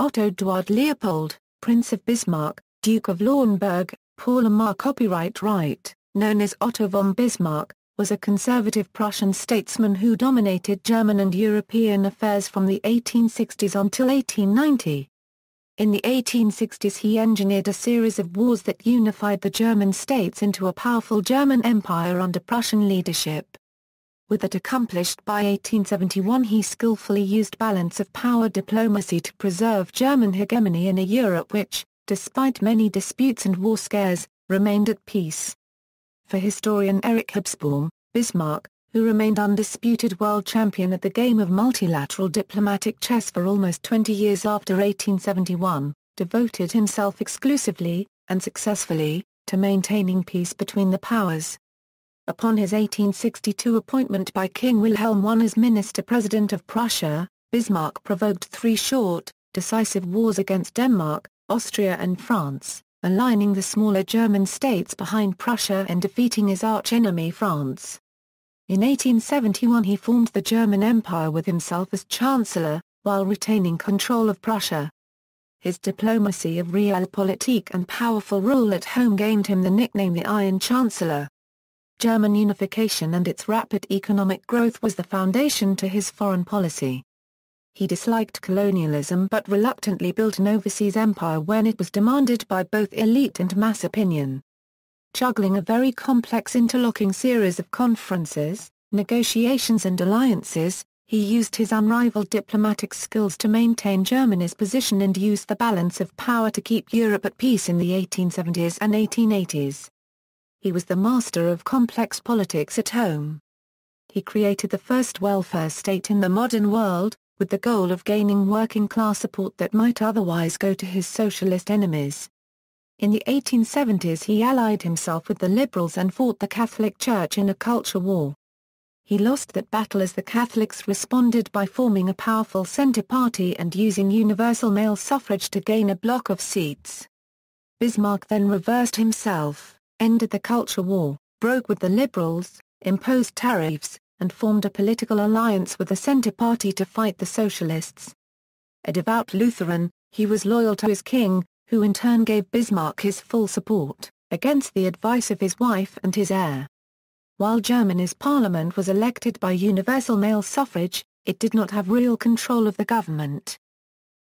Otto Eduard Leopold, Prince of Bismarck, Duke of Lauenburg, Paul Amar copyright right, known as Otto von Bismarck, was a conservative Prussian statesman who dominated German and European affairs from the 1860s until 1890. In the 1860s he engineered a series of wars that unified the German states into a powerful German empire under Prussian leadership with that accomplished by 1871 he skillfully used balance of power diplomacy to preserve German hegemony in a Europe which, despite many disputes and war scares, remained at peace. For historian Erich Hobsbawm, Bismarck, who remained undisputed world champion at the game of multilateral diplomatic chess for almost 20 years after 1871, devoted himself exclusively, and successfully, to maintaining peace between the powers. Upon his 1862 appointment by King Wilhelm I as Minister-President of Prussia, Bismarck provoked three short, decisive wars against Denmark, Austria and France, aligning the smaller German states behind Prussia and defeating his archenemy France. In 1871 he formed the German Empire with himself as Chancellor, while retaining control of Prussia. His diplomacy of realpolitik and powerful rule at home gained him the nickname the Iron Chancellor. German unification and its rapid economic growth was the foundation to his foreign policy. He disliked colonialism but reluctantly built an overseas empire when it was demanded by both elite and mass opinion. Juggling a very complex interlocking series of conferences, negotiations and alliances, he used his unrivaled diplomatic skills to maintain Germany's position and use the balance of power to keep Europe at peace in the 1870s and 1880s he was the master of complex politics at home. He created the first welfare state in the modern world, with the goal of gaining working-class support that might otherwise go to his socialist enemies. In the 1870s he allied himself with the liberals and fought the Catholic Church in a culture war. He lost that battle as the Catholics responded by forming a powerful center party and using universal male suffrage to gain a block of seats. Bismarck then reversed himself ended the culture war, broke with the liberals, imposed tariffs, and formed a political alliance with the Centre Party to fight the socialists. A devout Lutheran, he was loyal to his king, who in turn gave Bismarck his full support, against the advice of his wife and his heir. While Germany's parliament was elected by universal male suffrage, it did not have real control of the government.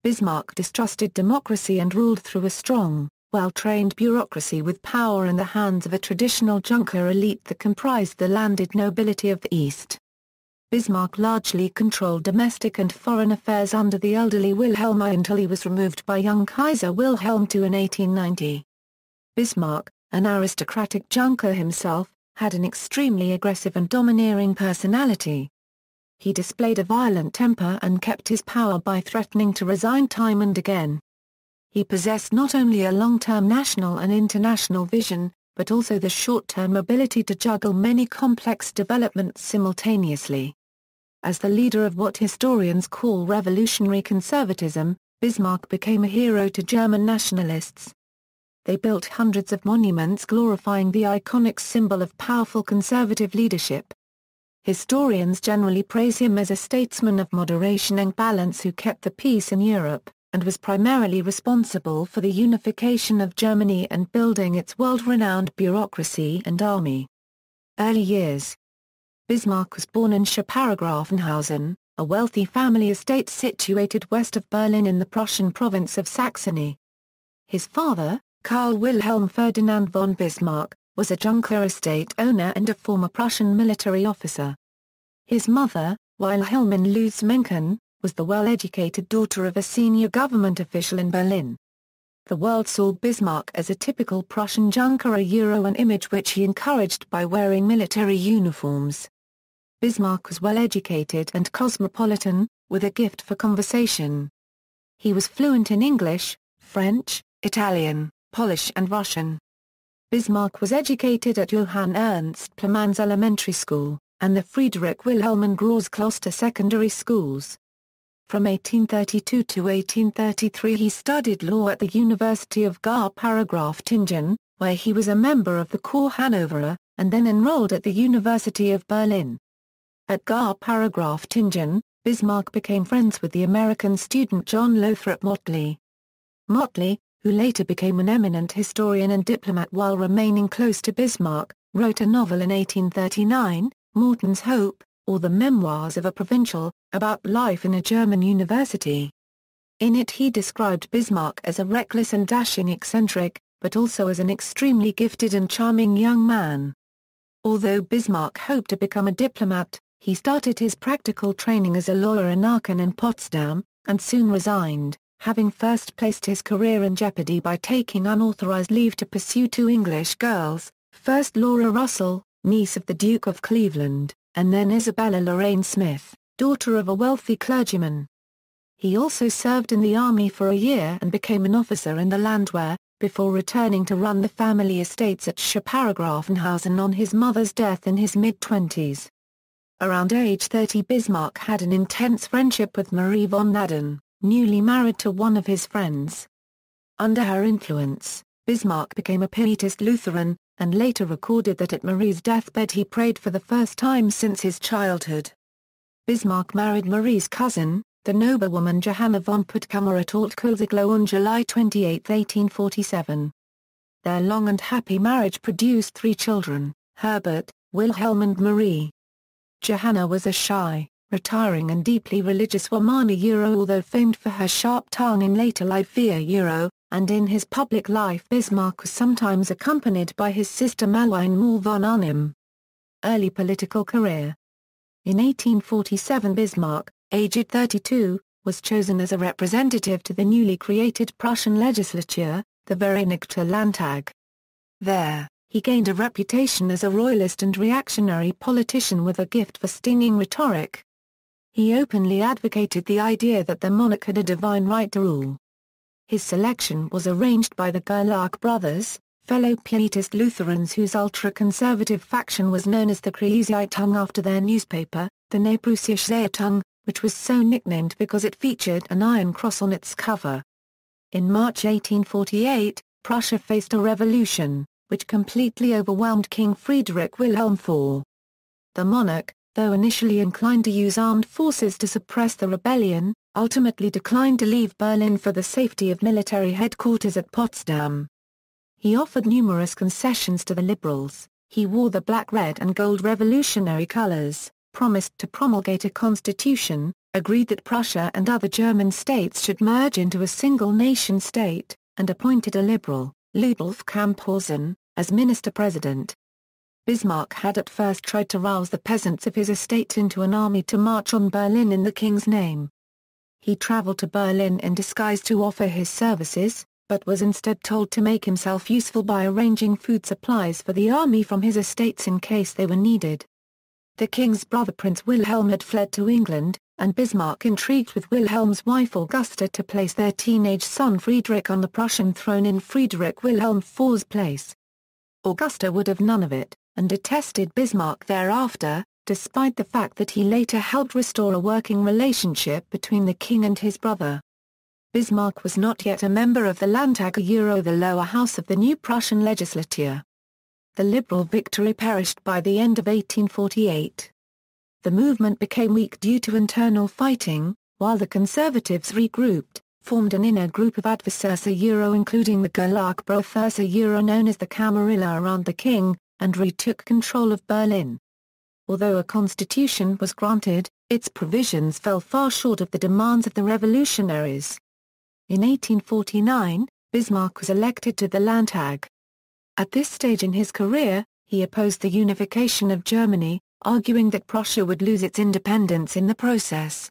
Bismarck distrusted democracy and ruled through a strong, well-trained bureaucracy with power in the hands of a traditional junker elite that comprised the landed nobility of the East. Bismarck largely controlled domestic and foreign affairs under the elderly Wilhelm I until he was removed by young Kaiser Wilhelm II in 1890. Bismarck, an aristocratic junker himself, had an extremely aggressive and domineering personality. He displayed a violent temper and kept his power by threatening to resign time and again. He possessed not only a long-term national and international vision, but also the short-term ability to juggle many complex developments simultaneously. As the leader of what historians call revolutionary conservatism, Bismarck became a hero to German nationalists. They built hundreds of monuments glorifying the iconic symbol of powerful conservative leadership. Historians generally praise him as a statesman of moderation and balance who kept the peace in Europe and was primarily responsible for the unification of Germany and building its world-renowned bureaucracy and army. Early years Bismarck was born in Schaparagrafenhausen, a wealthy family estate situated west of Berlin in the Prussian province of Saxony. His father, Karl Wilhelm Ferdinand von Bismarck, was a Junker estate owner and a former Prussian military officer. His mother, Wilhelmine Luz Mencken, was the well-educated daughter of a senior government official in Berlin. The world saw Bismarck as a typical Prussian junker a Euro an image which he encouraged by wearing military uniforms. Bismarck was well-educated and cosmopolitan, with a gift for conversation. He was fluent in English, French, Italian, Polish and Russian. Bismarck was educated at Johann Ernst Plemans Elementary School, and the Friedrich Wilhelm and Gross Kloster Secondary Schools. From 1832 to 1833 he studied law at the University of Gar Paragraph Tingen, where he was a member of the Corps Hannoverer, and then enrolled at the University of Berlin. At Gar Paragraph Tingen, Bismarck became friends with the American student John Lothrop Motley. Motley, who later became an eminent historian and diplomat while remaining close to Bismarck, wrote a novel in 1839, Morton's Hope, or The Memoirs of a Provincial, about life in a German university. In it he described Bismarck as a reckless and dashing eccentric, but also as an extremely gifted and charming young man. Although Bismarck hoped to become a diplomat, he started his practical training as a lawyer in Aachen and Potsdam, and soon resigned, having first placed his career in jeopardy by taking unauthorized leave to pursue two English girls, first Laura Russell, niece of the Duke of Cleveland, and then Isabella Lorraine Smith, daughter of a wealthy clergyman. He also served in the army for a year and became an officer in the Landwehr, before returning to run the family estates at Schaparagrafenhausen on his mother's death in his mid-twenties. Around age 30 Bismarck had an intense friendship with Marie von Naden, newly married to one of his friends. Under her influence, Bismarck became a Pietist Lutheran, and later recorded that at Marie's deathbed he prayed for the first time since his childhood. Bismarck married Marie's cousin, the noblewoman Johanna von Puttkamer at Altkolziglo on July 28, 1847. Their long and happy marriage produced three children, Herbert, Wilhelm and Marie. Johanna was a shy, retiring and deeply religious Womana Euro although famed for her sharp tongue in later life via Euro, and in his public life Bismarck was sometimes accompanied by his sister Malwine Moore von Arnim. Early political career In 1847 Bismarck, aged 32, was chosen as a representative to the newly created Prussian legislature, the Vereinigter Landtag. There, he gained a reputation as a royalist and reactionary politician with a gift for stinging rhetoric. He openly advocated the idea that the monarch had a divine right to rule, his selection was arranged by the Gerlach brothers, fellow Pietist Lutherans whose ultra-conservative faction was known as the Kreuzeitung after their newspaper, the Naprussische Zeitung, which was so nicknamed because it featured an iron cross on its cover. In March 1848, Prussia faced a revolution, which completely overwhelmed King Friedrich Wilhelm IV. The monarch, though initially inclined to use armed forces to suppress the rebellion, ultimately declined to leave Berlin for the safety of military headquarters at Potsdam. He offered numerous concessions to the liberals, he wore the black red and gold revolutionary colors, promised to promulgate a constitution, agreed that Prussia and other German states should merge into a single nation-state, and appointed a liberal, Ludolf Camphausen, as minister-president. Bismarck had at first tried to rouse the peasants of his estate into an army to march on Berlin in the king's name, he traveled to Berlin in disguise to offer his services, but was instead told to make himself useful by arranging food supplies for the army from his estates in case they were needed. The king's brother Prince Wilhelm had fled to England, and Bismarck intrigued with Wilhelm's wife Augusta to place their teenage son Friedrich on the Prussian throne in Friedrich Wilhelm IV's place. Augusta would have none of it, and detested Bismarck thereafter, despite the fact that he later helped restore a working relationship between the king and his brother. Bismarck was not yet a member of the Landtag Euro the lower house of the new Prussian legislature. The liberal victory perished by the end of 1848. The movement became weak due to internal fighting, while the conservatives regrouped, formed an inner group of adversaries Euro including the Gerlach Brotherser Euro known as the Camarilla around the king, and retook control of Berlin. Although a constitution was granted, its provisions fell far short of the demands of the revolutionaries. In 1849, Bismarck was elected to the Landtag. At this stage in his career, he opposed the unification of Germany, arguing that Prussia would lose its independence in the process.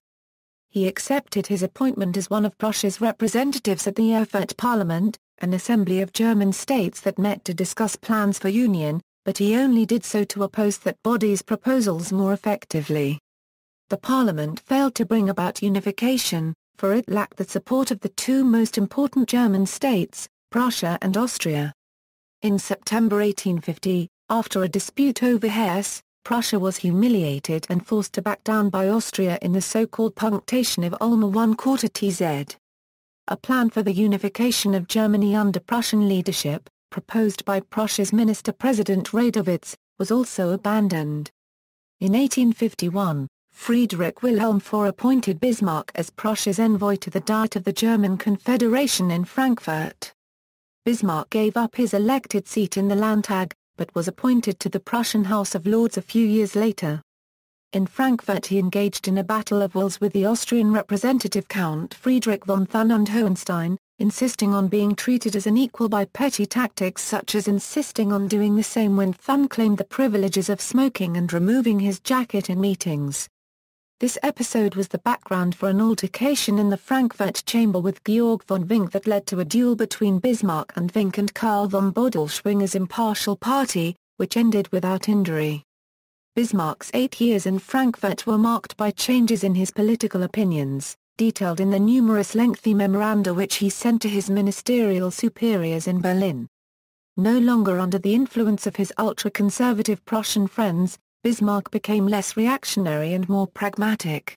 He accepted his appointment as one of Prussia's representatives at the Erfurt Parliament, an assembly of German states that met to discuss plans for union, but he only did so to oppose that body's proposals more effectively. The parliament failed to bring about unification, for it lacked the support of the two most important German states, Prussia and Austria. In September 1850, after a dispute over Hesse, Prussia was humiliated and forced to back down by Austria in the so-called punctation of Ulmer 1 quarter TZ. A plan for the unification of Germany under Prussian leadership, proposed by Prussia's minister-president Radowitz, was also abandoned. In 1851, Friedrich Wilhelm IV appointed Bismarck as Prussia's envoy to the Diet of the German Confederation in Frankfurt. Bismarck gave up his elected seat in the Landtag, but was appointed to the Prussian House of Lords a few years later. In Frankfurt he engaged in a battle of wills with the Austrian representative Count Friedrich von Thun und Hohenstein, insisting on being treated as an equal by petty tactics such as insisting on doing the same when Thun claimed the privileges of smoking and removing his jacket in meetings. This episode was the background for an altercation in the Frankfurt chamber with Georg von Vink that led to a duel between Bismarck and Vink and Karl von Bodelschwinger's impartial party, which ended without injury. Bismarck's eight years in Frankfurt were marked by changes in his political opinions detailed in the numerous lengthy memoranda which he sent to his ministerial superiors in Berlin. No longer under the influence of his ultra-conservative Prussian friends, Bismarck became less reactionary and more pragmatic.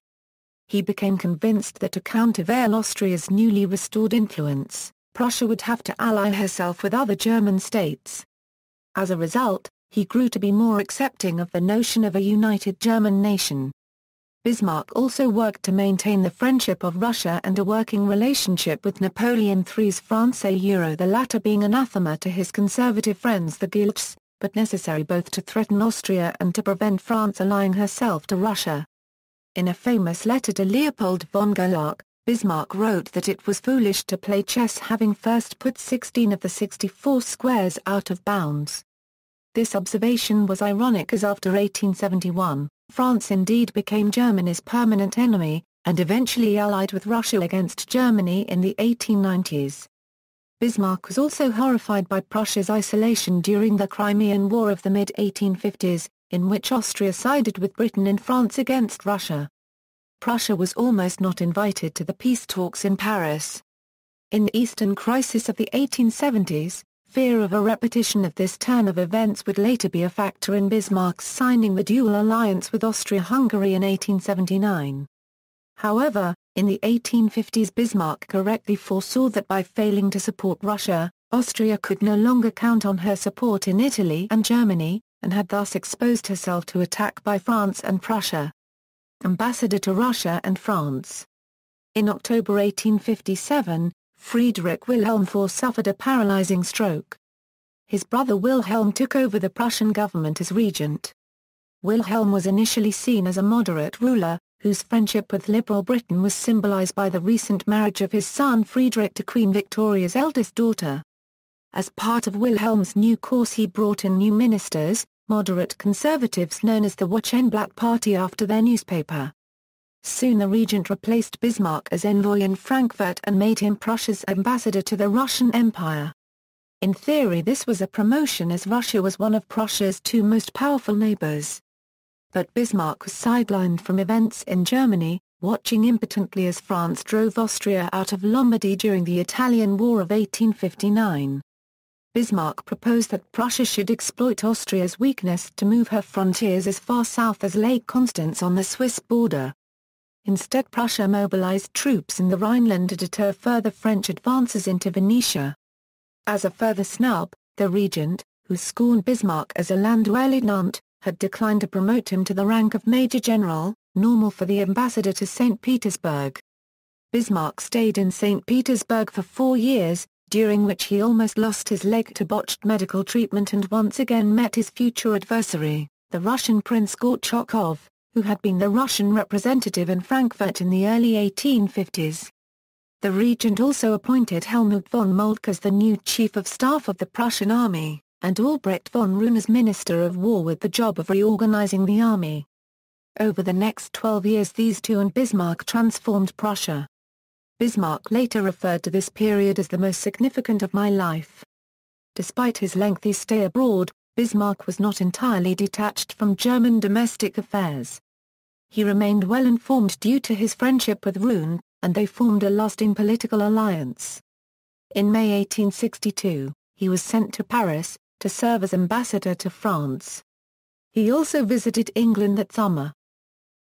He became convinced that to countervail Austria's newly restored influence, Prussia would have to ally herself with other German states. As a result, he grew to be more accepting of the notion of a united German nation. Bismarck also worked to maintain the friendship of Russia and a working relationship with Napoleon III's France Euro the latter being anathema to his conservative friends the Gilts, but necessary both to threaten Austria and to prevent France allying herself to Russia. In a famous letter to Leopold von Gerlach, Bismarck wrote that it was foolish to play chess having first put 16 of the 64 squares out of bounds. This observation was ironic as after 1871, France indeed became Germany's permanent enemy, and eventually allied with Russia against Germany in the 1890s. Bismarck was also horrified by Prussia's isolation during the Crimean War of the mid-1850s, in which Austria sided with Britain and France against Russia. Prussia was almost not invited to the peace talks in Paris. In the Eastern Crisis of the 1870s, fear of a repetition of this turn of events would later be a factor in Bismarck's signing the dual alliance with Austria-Hungary in 1879. However, in the 1850s Bismarck correctly foresaw that by failing to support Russia, Austria could no longer count on her support in Italy and Germany, and had thus exposed herself to attack by France and Prussia. Ambassador to Russia and France In October 1857, Friedrich Wilhelm IV suffered a paralyzing stroke. His brother Wilhelm took over the Prussian government as regent. Wilhelm was initially seen as a moderate ruler, whose friendship with liberal Britain was symbolized by the recent marriage of his son Friedrich to Queen Victoria's eldest daughter. As part of Wilhelm's new course he brought in new ministers, moderate conservatives known as the Black Party after their newspaper. Soon the regent replaced Bismarck as envoy in Frankfurt and made him Prussia's ambassador to the Russian Empire. In theory this was a promotion as Russia was one of Prussia's two most powerful neighbors. But Bismarck was sidelined from events in Germany, watching impotently as France drove Austria out of Lombardy during the Italian War of 1859. Bismarck proposed that Prussia should exploit Austria's weakness to move her frontiers as far south as Lake Constance on the Swiss border. Instead Prussia mobilized troops in the Rhineland to deter further French advances into Venetia. As a further snub, the regent, who scorned Bismarck as a Landwehrleutnant, had declined to promote him to the rank of Major General, normal for the ambassador to St. Petersburg. Bismarck stayed in St. Petersburg for four years, during which he almost lost his leg to botched medical treatment and once again met his future adversary, the Russian Prince Gorchakov, who had been the Russian representative in Frankfurt in the early 1850s. The regent also appointed Helmut von Moltke as the new chief of staff of the Prussian army, and Albrecht von Roon as minister of war with the job of reorganizing the army. Over the next 12 years these two and Bismarck transformed Prussia. Bismarck later referred to this period as the most significant of my life. Despite his lengthy stay abroad, Bismarck was not entirely detached from German domestic affairs. He remained well informed due to his friendship with Roon, and they formed a lasting political alliance. In May 1862, he was sent to Paris, to serve as ambassador to France. He also visited England that summer.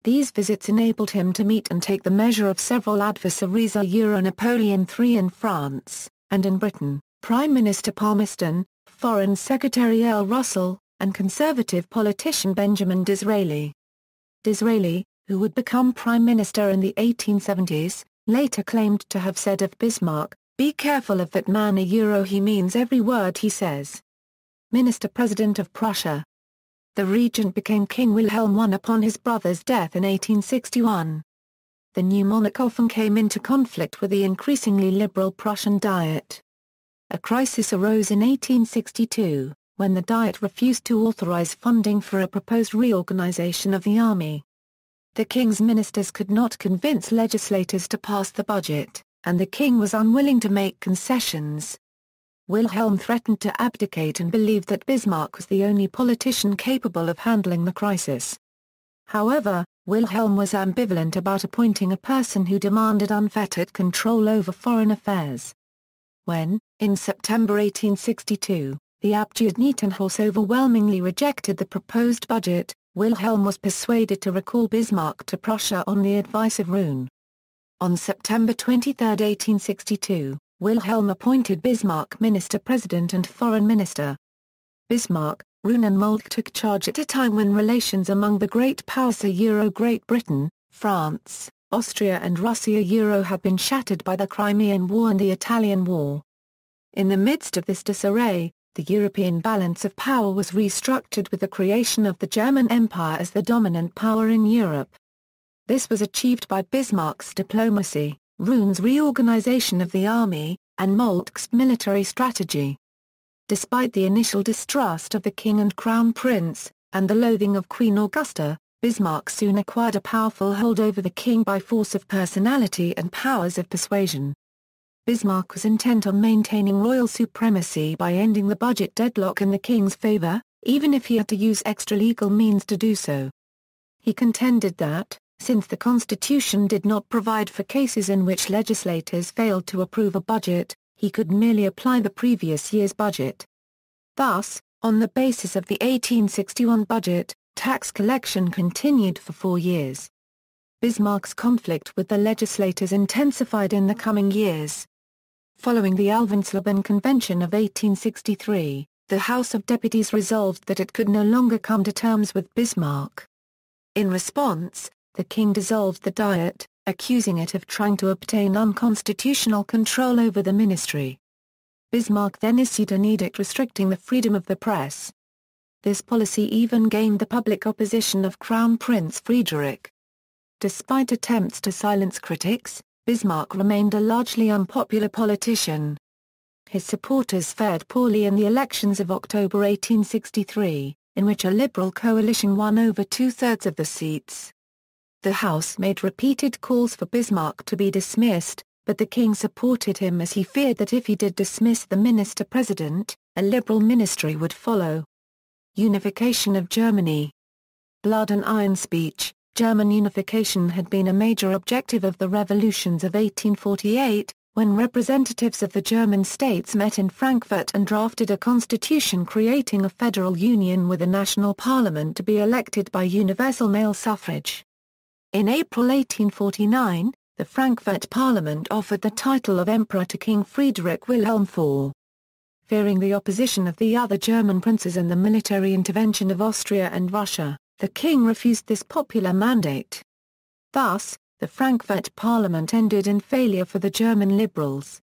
These visits enabled him to meet and take the measure of several adversaries a Euro-Napoleon III in France, and in Britain, Prime Minister Palmerston, Foreign Secretary Earl Russell, and Conservative politician Benjamin Disraeli. Disraeli, who would become prime minister in the 1870s, later claimed to have said of Bismarck, be careful of that man a euro he means every word he says. Minister-President of Prussia. The regent became King Wilhelm I upon his brother's death in 1861. The new monarch often came into conflict with the increasingly liberal Prussian Diet. A crisis arose in 1862 when the Diet refused to authorize funding for a proposed reorganization of the army. The king's ministers could not convince legislators to pass the budget, and the king was unwilling to make concessions. Wilhelm threatened to abdicate and believed that Bismarck was the only politician capable of handling the crisis. However, Wilhelm was ambivalent about appointing a person who demanded unfettered control over foreign affairs. When, in September 1862, the Abgeordnetenhaus overwhelmingly rejected the proposed budget, Wilhelm was persuaded to recall Bismarck to Prussia on the advice of Roon. On September 23, 1862, Wilhelm appointed Bismarck minister-president and foreign minister. Bismarck, Roon and Moltke took charge at a time when relations among the great powers Euro Great Britain, France, Austria and Russia Euro had been shattered by the Crimean War and the Italian War. In the midst of this disarray, the European balance of power was restructured with the creation of the German Empire as the dominant power in Europe. This was achieved by Bismarck's diplomacy, Roon's reorganization of the army, and Moltke's military strategy. Despite the initial distrust of the king and crown prince, and the loathing of Queen Augusta, Bismarck soon acquired a powerful hold over the king by force of personality and powers of persuasion. Bismarck was intent on maintaining royal supremacy by ending the budget deadlock in the king's favor, even if he had to use extra-legal means to do so. He contended that, since the Constitution did not provide for cases in which legislators failed to approve a budget, he could merely apply the previous year's budget. Thus, on the basis of the 1861 budget, tax collection continued for four years. Bismarck's conflict with the legislators intensified in the coming years, Following the Alvensleben Convention of 1863, the House of Deputies resolved that it could no longer come to terms with Bismarck. In response, the king dissolved the Diet, accusing it of trying to obtain unconstitutional control over the ministry. Bismarck then issued an edict restricting the freedom of the press. This policy even gained the public opposition of Crown Prince Friedrich. Despite attempts to silence critics, Bismarck remained a largely unpopular politician. His supporters fared poorly in the elections of October 1863, in which a Liberal coalition won over two-thirds of the seats. The House made repeated calls for Bismarck to be dismissed, but the king supported him as he feared that if he did dismiss the minister-president, a liberal ministry would follow. Unification of Germany Blood and Iron Speech German unification had been a major objective of the revolutions of 1848, when representatives of the German states met in Frankfurt and drafted a constitution creating a federal union with a national parliament to be elected by universal male suffrage. In April 1849, the Frankfurt Parliament offered the title of Emperor to King Friedrich Wilhelm IV. Fearing the opposition of the other German princes and the military intervention of Austria and Russia, the king refused this popular mandate. Thus, the Frankfurt Parliament ended in failure for the German liberals.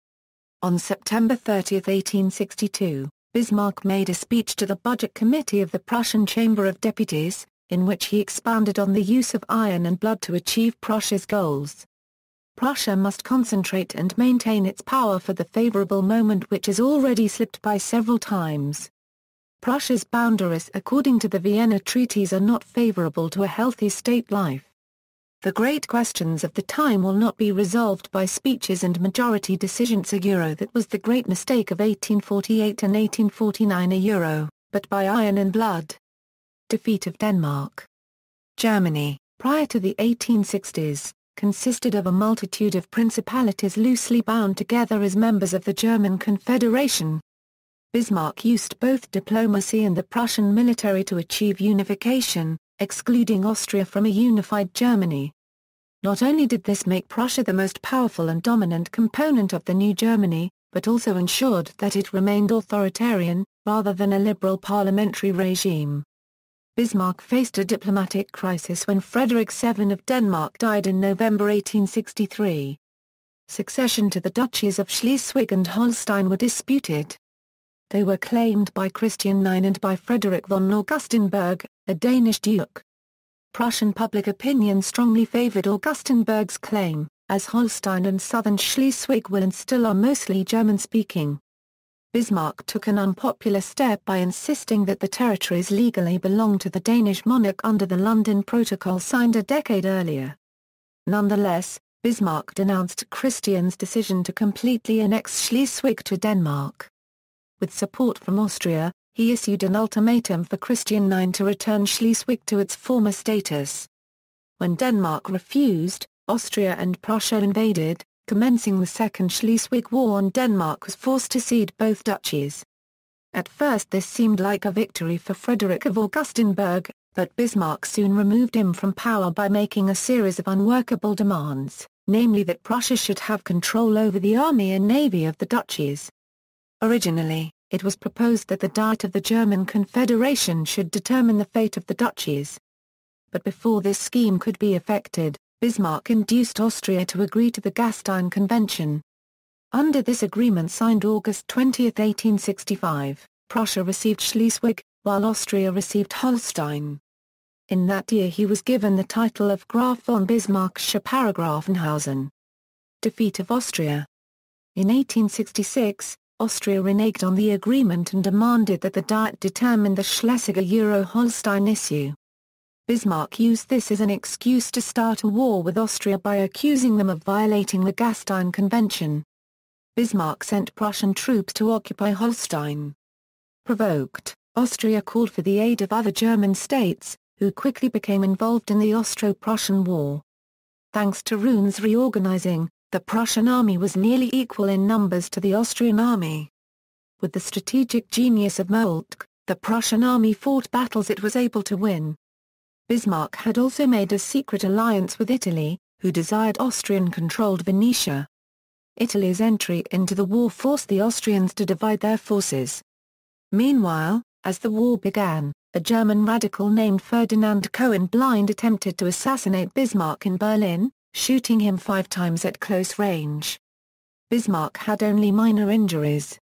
On September 30, 1862, Bismarck made a speech to the Budget Committee of the Prussian Chamber of Deputies, in which he expounded on the use of iron and blood to achieve Prussia's goals. Prussia must concentrate and maintain its power for the favorable moment which has already slipped by several times. Prussia's boundaries according to the Vienna treaties are not favorable to a healthy state life. The great questions of the time will not be resolved by speeches and majority decisions a euro that was the great mistake of 1848 and 1849 a euro, but by iron and blood. Defeat of Denmark. Germany, prior to the 1860s, consisted of a multitude of principalities loosely bound together as members of the German Confederation, Bismarck used both diplomacy and the Prussian military to achieve unification, excluding Austria from a unified Germany. Not only did this make Prussia the most powerful and dominant component of the new Germany, but also ensured that it remained authoritarian, rather than a liberal parliamentary regime. Bismarck faced a diplomatic crisis when Frederick VII of Denmark died in November 1863. Succession to the duchies of Schleswig and Holstein were disputed, they were claimed by Christian IX and by Frederick von Augustenberg, a Danish duke. Prussian public opinion strongly favored Augustenberg's claim, as Holstein and southern Schleswig were and still are mostly German-speaking. Bismarck took an unpopular step by insisting that the territories legally belonged to the Danish monarch under the London Protocol signed a decade earlier. Nonetheless, Bismarck denounced Christian's decision to completely annex Schleswig to Denmark with support from Austria, he issued an ultimatum for Christian IX to return Schleswig to its former status. When Denmark refused, Austria and Prussia invaded, commencing the Second Schleswig War and Denmark was forced to cede both duchies. At first this seemed like a victory for Frederick of Augustenburg, but Bismarck soon removed him from power by making a series of unworkable demands, namely that Prussia should have control over the army and navy of the duchies, Originally, it was proposed that the Diet of the German Confederation should determine the fate of the duchies. But before this scheme could be effected, Bismarck induced Austria to agree to the Gastein Convention. Under this agreement signed August 20, 1865, Prussia received Schleswig, while Austria received Holstein. In that year he was given the title of Graf von Bismarck Paragrafenhausen. Defeat of Austria. In 1866, Austria reneged on the agreement and demanded that the Diet determine the euro holstein issue. Bismarck used this as an excuse to start a war with Austria by accusing them of violating the Gastein Convention. Bismarck sent Prussian troops to occupy Holstein. Provoked, Austria called for the aid of other German states, who quickly became involved in the Austro-Prussian War. Thanks to Rune's reorganizing, the Prussian army was nearly equal in numbers to the Austrian army. With the strategic genius of Moltke, the Prussian army fought battles it was able to win. Bismarck had also made a secret alliance with Italy, who desired Austrian-controlled Venetia. Italy's entry into the war forced the Austrians to divide their forces. Meanwhile, as the war began, a German radical named Ferdinand Cohen Blind attempted to assassinate Bismarck in Berlin, shooting him five times at close range. Bismarck had only minor injuries.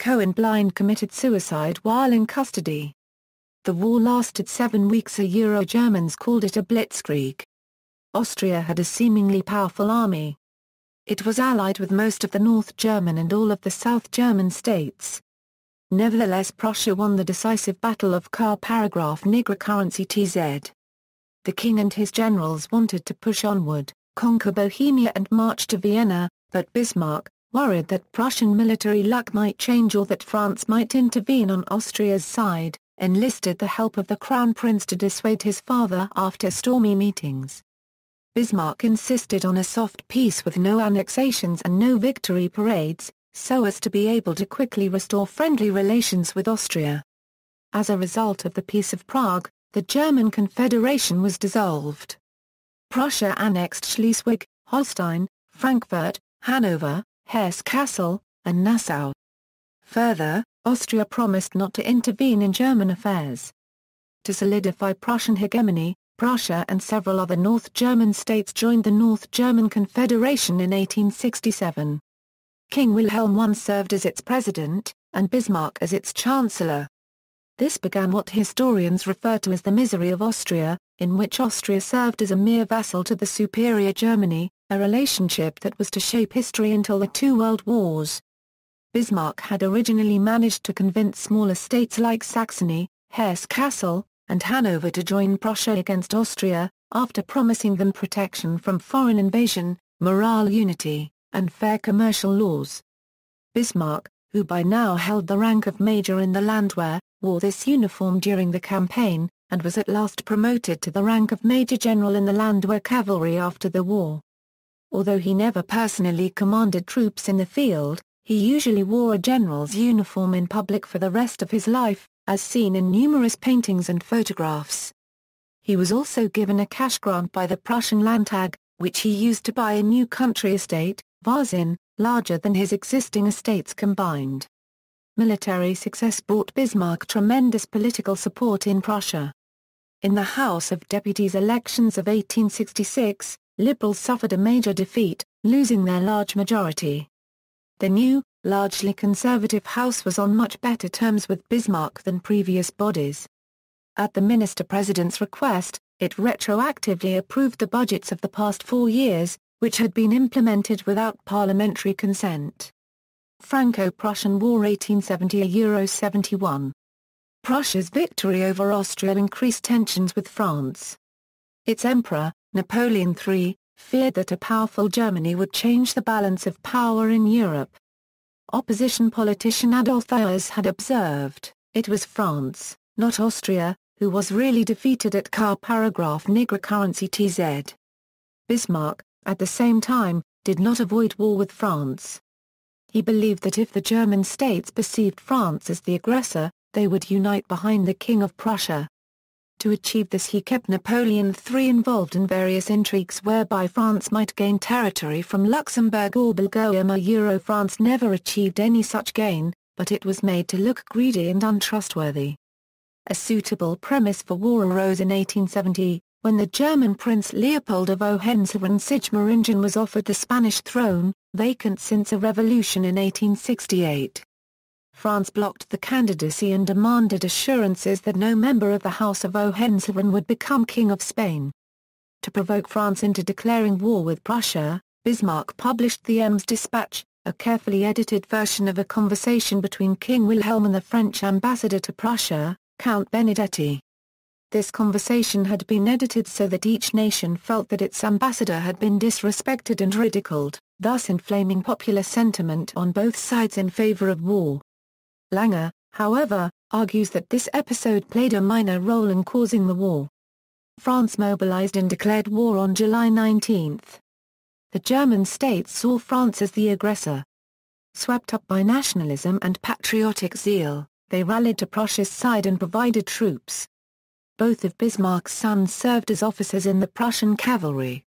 Cohen Blind committed suicide while in custody. The war lasted seven weeks a Euro Germans called it a blitzkrieg. Austria had a seemingly powerful army. It was allied with most of the North German and all of the South German states. Nevertheless Prussia won the decisive battle of Karl paragraph Nigra currency TZ the king and his generals wanted to push onward, conquer Bohemia and march to Vienna, but Bismarck, worried that Prussian military luck might change or that France might intervene on Austria's side, enlisted the help of the crown prince to dissuade his father after stormy meetings. Bismarck insisted on a soft peace with no annexations and no victory parades, so as to be able to quickly restore friendly relations with Austria. As a result of the Peace of Prague, the German Confederation was dissolved. Prussia annexed Schleswig, Holstein, Frankfurt, Hanover, Hesse Kassel, and Nassau. Further, Austria promised not to intervene in German affairs. To solidify Prussian hegemony, Prussia and several other North German states joined the North German Confederation in 1867. King Wilhelm I served as its president, and Bismarck as its chancellor. This began what historians refer to as the misery of Austria, in which Austria served as a mere vassal to the superior Germany, a relationship that was to shape history until the two world wars. Bismarck had originally managed to convince smaller states like Saxony, Hesse Kassel, and Hanover to join Prussia against Austria, after promising them protection from foreign invasion, moral unity, and fair commercial laws. Bismarck, who by now held the rank of major in the Landwehr, wore this uniform during the campaign, and was at last promoted to the rank of major general in the Landwehr cavalry after the war. Although he never personally commanded troops in the field, he usually wore a general's uniform in public for the rest of his life, as seen in numerous paintings and photographs. He was also given a cash grant by the Prussian Landtag, which he used to buy a new country estate, Varzin, larger than his existing estates combined. Military success brought Bismarck tremendous political support in Prussia. In the House of Deputies elections of 1866, Liberals suffered a major defeat, losing their large majority. The new, largely conservative House was on much better terms with Bismarck than previous bodies. At the Minister-President's request, it retroactively approved the budgets of the past four years, which had been implemented without parliamentary consent. Franco-Prussian War 1870–71 Prussia's victory over Austria increased tensions with France. Its emperor, Napoleon III, feared that a powerful Germany would change the balance of power in Europe. Opposition politician Adolf Thiers had observed, it was France, not Austria, who was really defeated at car paragraph nigra currency TZ. Bismarck, at the same time, did not avoid war with France. He believed that if the German states perceived France as the aggressor, they would unite behind the King of Prussia. To achieve this he kept Napoleon III involved in various intrigues whereby France might gain territory from Luxembourg or Bulgaria. or Euro France never achieved any such gain, but it was made to look greedy and untrustworthy. A suitable premise for war arose in 1870, when the German Prince Leopold of Hohenzollern-Sigmaringen was offered the Spanish throne, vacant since a revolution in 1868. France blocked the candidacy and demanded assurances that no member of the House of Hohenzollern would become King of Spain. To provoke France into declaring war with Prussia, Bismarck published the Ems Dispatch, a carefully edited version of a conversation between King Wilhelm and the French ambassador to Prussia, Count Benedetti. This conversation had been edited so that each nation felt that its ambassador had been disrespected and ridiculed, thus inflaming popular sentiment on both sides in favor of war. Langer, however, argues that this episode played a minor role in causing the war. France mobilized and declared war on July 19. The German states saw France as the aggressor. Swept up by nationalism and patriotic zeal, they rallied to Prussia's side and provided troops. Both of Bismarck's sons served as officers in the Prussian cavalry.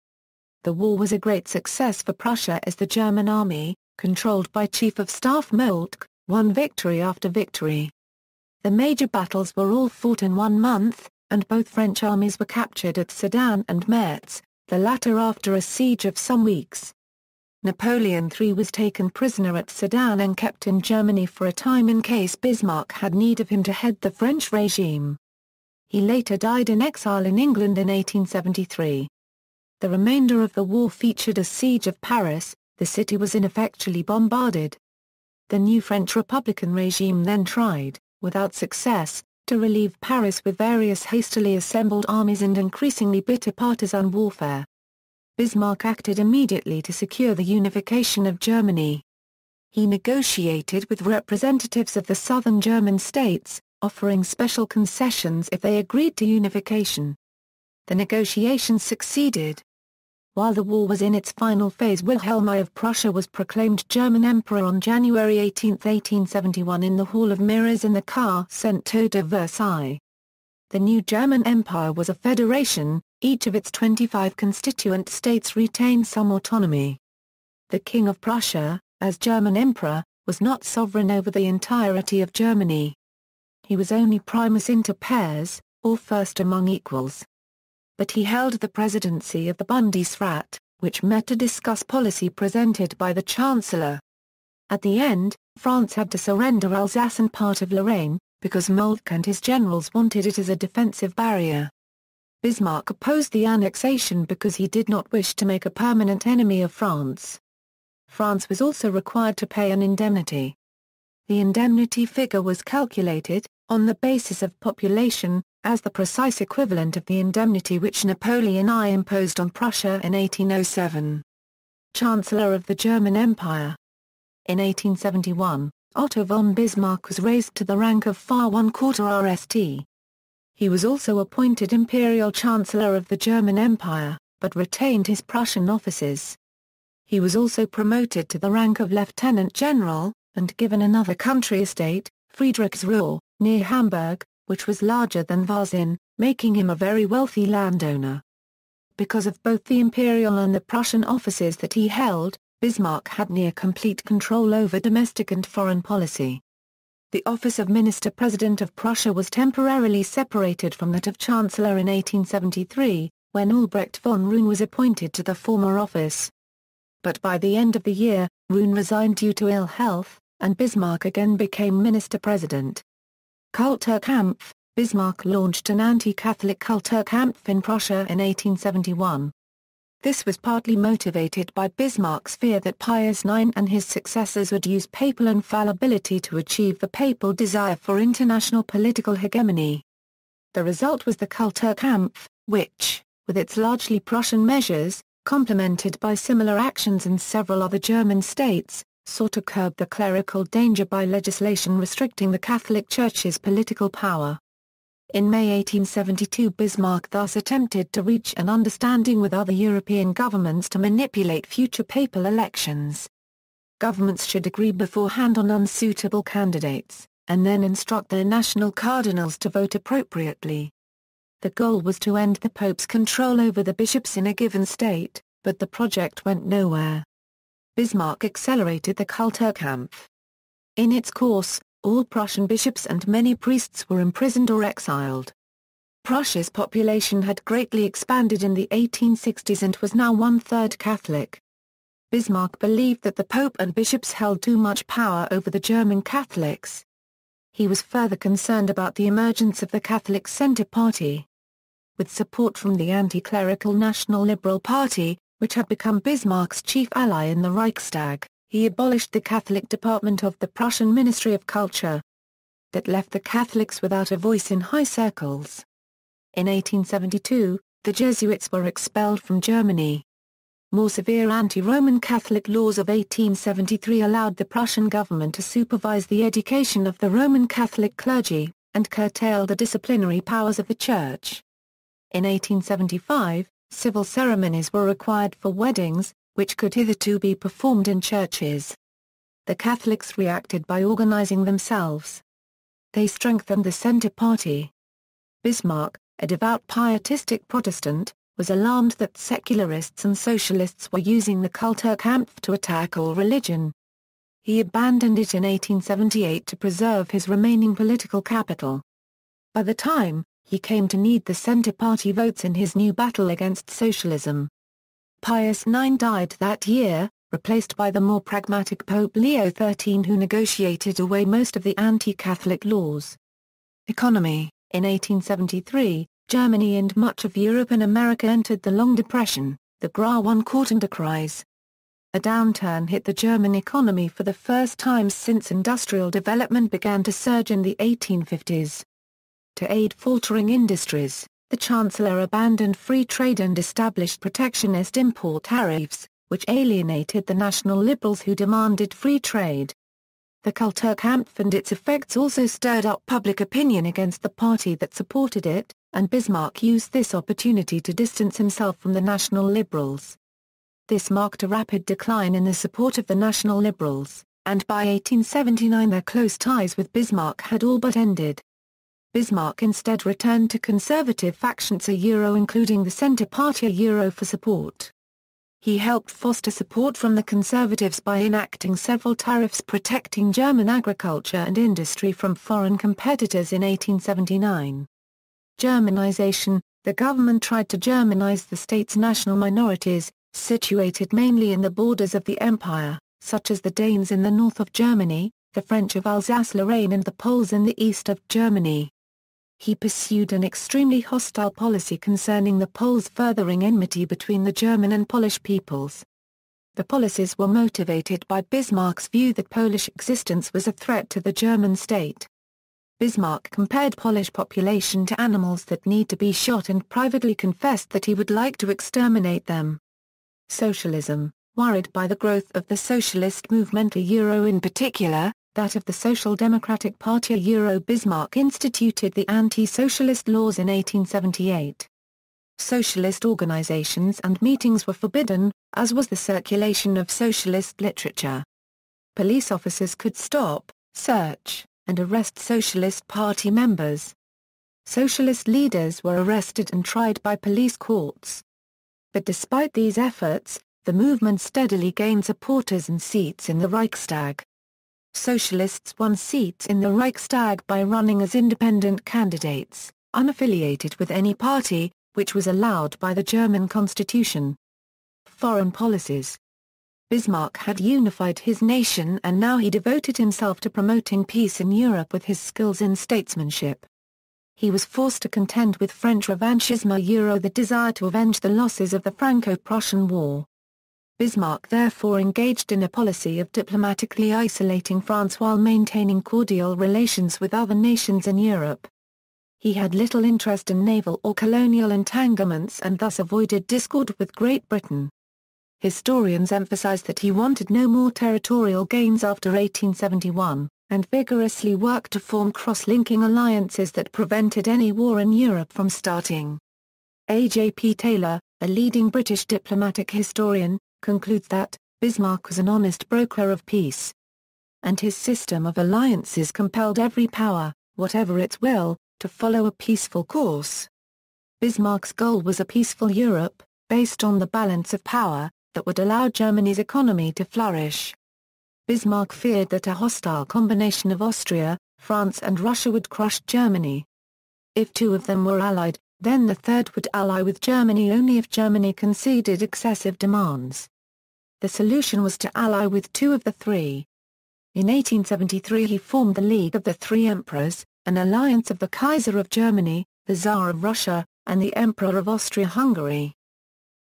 The war was a great success for Prussia as the German army, controlled by Chief of Staff Moltke, won victory after victory. The major battles were all fought in one month, and both French armies were captured at Sedan and Metz, the latter after a siege of some weeks. Napoleon III was taken prisoner at Sedan and kept in Germany for a time in case Bismarck had need of him to head the French regime. He later died in exile in England in 1873. The remainder of the war featured a siege of Paris, the city was ineffectually bombarded. The new French Republican regime then tried, without success, to relieve Paris with various hastily assembled armies and increasingly bitter partisan warfare. Bismarck acted immediately to secure the unification of Germany. He negotiated with representatives of the southern German states, offering special concessions if they agreed to unification. The negotiations succeeded. While the war was in its final phase Wilhelm I of Prussia was proclaimed German Emperor on January 18, 1871 in the Hall of Mirrors in the car sent to Versailles. The new German Empire was a federation, each of its 25 constituent states retained some autonomy. The King of Prussia, as German Emperor, was not sovereign over the entirety of Germany he was only primus inter pares, or first among equals. But he held the presidency of the Bundesrat, which met to discuss policy presented by the Chancellor. At the end, France had to surrender Alsace and part of Lorraine, because Moltke and his generals wanted it as a defensive barrier. Bismarck opposed the annexation because he did not wish to make a permanent enemy of France. France was also required to pay an indemnity. The indemnity figure was calculated, on the basis of population, as the precise equivalent of the indemnity which Napoleon I imposed on Prussia in 1807. Chancellor of the German Empire In 1871, Otto von Bismarck was raised to the rank of Far One Quarter RST. He was also appointed Imperial Chancellor of the German Empire, but retained his Prussian offices. He was also promoted to the rank of Lieutenant General, and given another country estate, Friedrichsruhe, near Hamburg, which was larger than Varzin, making him a very wealthy landowner. Because of both the imperial and the Prussian offices that he held, Bismarck had near complete control over domestic and foreign policy. The office of Minister-President of Prussia was temporarily separated from that of Chancellor in 1873, when Albrecht von Roon was appointed to the former office. But by the end of the year, Roon resigned due to ill health, and Bismarck again became minister-president. Kulturkampf, Bismarck launched an anti-Catholic Kulturkampf in Prussia in 1871. This was partly motivated by Bismarck's fear that Pius IX and his successors would use papal infallibility to achieve the papal desire for international political hegemony. The result was the Kulturkampf, which, with its largely Prussian measures, complemented by similar actions in several other German states, sought to curb the clerical danger by legislation restricting the Catholic Church's political power. In May 1872 Bismarck thus attempted to reach an understanding with other European governments to manipulate future papal elections. Governments should agree beforehand on unsuitable candidates, and then instruct their national cardinals to vote appropriately. The goal was to end the Pope's control over the bishops in a given state, but the project went nowhere. Bismarck accelerated the Kulturkampf. In its course, all Prussian bishops and many priests were imprisoned or exiled. Prussia's population had greatly expanded in the 1860s and was now one-third Catholic. Bismarck believed that the Pope and bishops held too much power over the German Catholics. He was further concerned about the emergence of the Catholic Centre Party. With support from the anti-clerical National Liberal Party, which had become Bismarck's chief ally in the Reichstag, he abolished the Catholic department of the Prussian Ministry of Culture. That left the Catholics without a voice in high circles. In 1872, the Jesuits were expelled from Germany. More severe anti-Roman Catholic laws of 1873 allowed the Prussian government to supervise the education of the Roman Catholic clergy, and curtail the disciplinary powers of the Church. In 1875, Civil ceremonies were required for weddings, which could hitherto be performed in churches. The Catholics reacted by organizing themselves. They strengthened the Centre Party. Bismarck, a devout pietistic Protestant, was alarmed that secularists and socialists were using the Kulturkampf to attack all religion. He abandoned it in 1878 to preserve his remaining political capital. By the time, he came to need the Centre Party votes in his new battle against socialism. Pius IX died that year, replaced by the more pragmatic Pope Leo XIII who negotiated away most of the anti-Catholic laws. Economy In 1873, Germany and much of Europe and America entered the Long Depression, the Gra one Quartendekreis. A downturn hit the German economy for the first time since industrial development began to surge in the 1850s. To aid faltering industries, the Chancellor abandoned free trade and established protectionist import tariffs, which alienated the national liberals who demanded free trade. The Kulturkampf and its effects also stirred up public opinion against the party that supported it, and Bismarck used this opportunity to distance himself from the national liberals. This marked a rapid decline in the support of the national liberals, and by 1879 their close ties with Bismarck had all but ended. Bismarck instead returned to conservative factions a Euro including the Centre Party a Euro for support. He helped foster support from the conservatives by enacting several tariffs protecting German agriculture and industry from foreign competitors in 1879. Germanization, the government tried to Germanize the state's national minorities, situated mainly in the borders of the empire, such as the Danes in the north of Germany, the French of Alsace-Lorraine and the Poles in the east of Germany he pursued an extremely hostile policy concerning the Poles furthering enmity between the German and Polish peoples. The policies were motivated by Bismarck's view that Polish existence was a threat to the German state. Bismarck compared Polish population to animals that need to be shot and privately confessed that he would like to exterminate them. Socialism, worried by the growth of the socialist movement the Euro in particular, that of the Social Democratic Party. Euro Bismarck instituted the anti-socialist laws in 1878. Socialist organizations and meetings were forbidden, as was the circulation of socialist literature. Police officers could stop, search, and arrest Socialist Party members. Socialist leaders were arrested and tried by police courts. But despite these efforts, the movement steadily gained supporters and seats in the Reichstag. Socialists won seats in the Reichstag by running as independent candidates, unaffiliated with any party, which was allowed by the German constitution. Foreign policies Bismarck had unified his nation and now he devoted himself to promoting peace in Europe with his skills in statesmanship. He was forced to contend with French revanchisme euro the desire to avenge the losses of the Franco-Prussian War. Bismarck therefore engaged in a policy of diplomatically isolating France while maintaining cordial relations with other nations in Europe. He had little interest in naval or colonial entanglements and thus avoided discord with Great Britain. Historians emphasize that he wanted no more territorial gains after 1871, and vigorously worked to form cross-linking alliances that prevented any war in Europe from starting. A.J.P. Taylor, a leading British diplomatic historian, concludes that, Bismarck was an honest broker of peace. And his system of alliances compelled every power, whatever its will, to follow a peaceful course. Bismarck's goal was a peaceful Europe, based on the balance of power, that would allow Germany's economy to flourish. Bismarck feared that a hostile combination of Austria, France and Russia would crush Germany. If two of them were allied, then the third would ally with Germany only if Germany conceded excessive demands. The solution was to ally with two of the three. In 1873 he formed the League of the Three Emperors, an alliance of the Kaiser of Germany, the Tsar of Russia, and the Emperor of Austria-Hungary.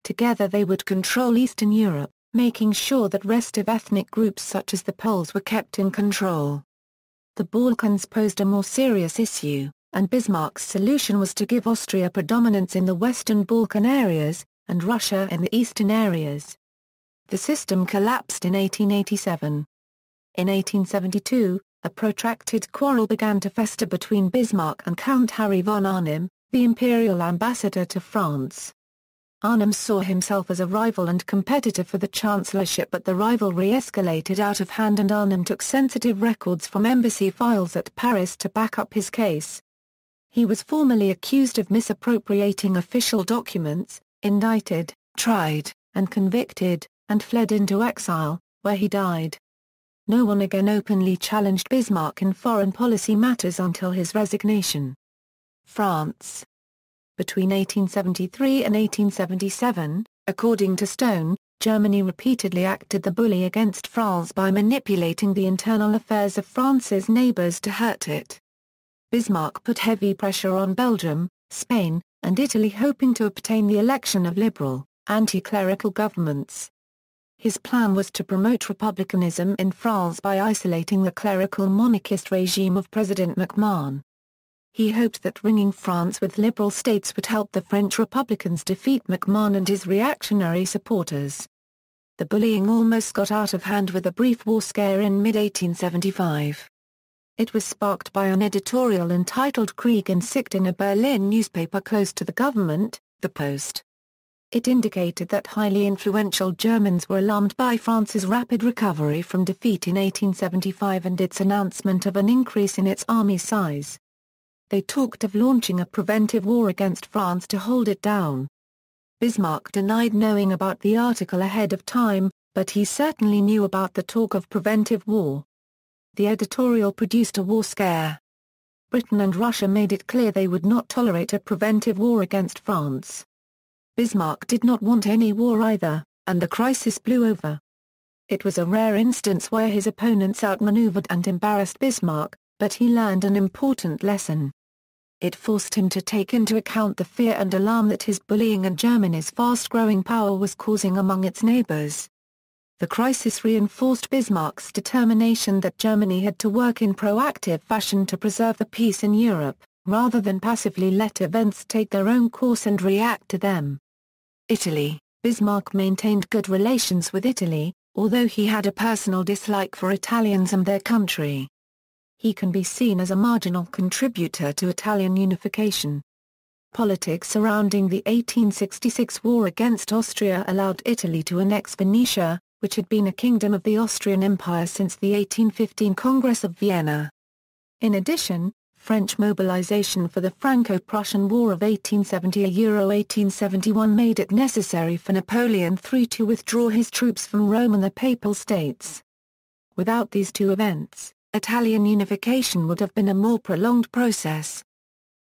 Together they would control Eastern Europe, making sure that restive ethnic groups such as the Poles were kept in control. The Balkans posed a more serious issue and Bismarck's solution was to give Austria predominance in the Western Balkan areas, and Russia in the Eastern areas. The system collapsed in 1887. In 1872, a protracted quarrel began to fester between Bismarck and Count Harry von Arnim, the imperial ambassador to France. Arnim saw himself as a rival and competitor for the chancellorship but the rivalry escalated out of hand and Arnim took sensitive records from embassy files at Paris to back up his case, he was formally accused of misappropriating official documents, indicted, tried, and convicted, and fled into exile, where he died. No one again openly challenged Bismarck in foreign policy matters until his resignation. France. Between 1873 and 1877, according to Stone, Germany repeatedly acted the bully against France by manipulating the internal affairs of France's neighbors to hurt it. Bismarck put heavy pressure on Belgium, Spain, and Italy hoping to obtain the election of liberal, anti-clerical governments. His plan was to promote republicanism in France by isolating the clerical monarchist regime of President McMahon. He hoped that ringing France with liberal states would help the French Republicans defeat McMahon and his reactionary supporters. The bullying almost got out of hand with a brief war scare in mid-1875. It was sparked by an editorial entitled Krieg and Sicht in a Berlin newspaper close to the government, The Post. It indicated that highly influential Germans were alarmed by France's rapid recovery from defeat in 1875 and its announcement of an increase in its army size. They talked of launching a preventive war against France to hold it down. Bismarck denied knowing about the article ahead of time, but he certainly knew about the talk of preventive war the editorial produced a war scare. Britain and Russia made it clear they would not tolerate a preventive war against France. Bismarck did not want any war either, and the crisis blew over. It was a rare instance where his opponents outmaneuvered and embarrassed Bismarck, but he learned an important lesson. It forced him to take into account the fear and alarm that his bullying and Germany's fast-growing power was causing among its neighbors. The crisis reinforced Bismarck's determination that Germany had to work in proactive fashion to preserve the peace in Europe, rather than passively let events take their own course and react to them. Italy Bismarck maintained good relations with Italy, although he had a personal dislike for Italians and their country. He can be seen as a marginal contributor to Italian unification. Politics surrounding the 1866 war against Austria allowed Italy to annex Venetia, which had been a kingdom of the Austrian Empire since the 1815 Congress of Vienna. In addition, French mobilization for the Franco-Prussian War of 1870-1871 made it necessary for Napoleon III to withdraw his troops from Rome and the Papal States. Without these two events, Italian unification would have been a more prolonged process.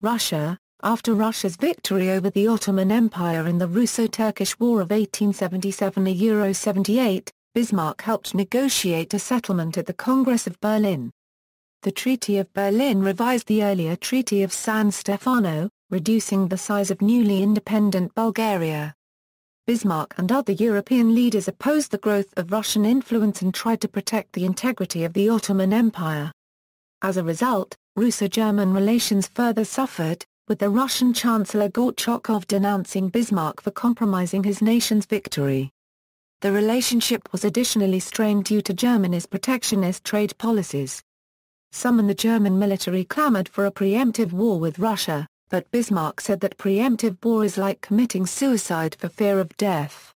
Russia, after Russia's victory over the Ottoman Empire in the Russo-Turkish War of 1877–78, Bismarck helped negotiate a settlement at the Congress of Berlin. The Treaty of Berlin revised the earlier Treaty of San Stefano, reducing the size of newly independent Bulgaria. Bismarck and other European leaders opposed the growth of Russian influence and tried to protect the integrity of the Ottoman Empire. As a result, Russo-German relations further suffered, with the Russian Chancellor Gorchakov denouncing Bismarck for compromising his nation's victory. The relationship was additionally strained due to Germany's protectionist trade policies. Some in the German military clamored for a preemptive war with Russia, but Bismarck said that preemptive war is like committing suicide for fear of death.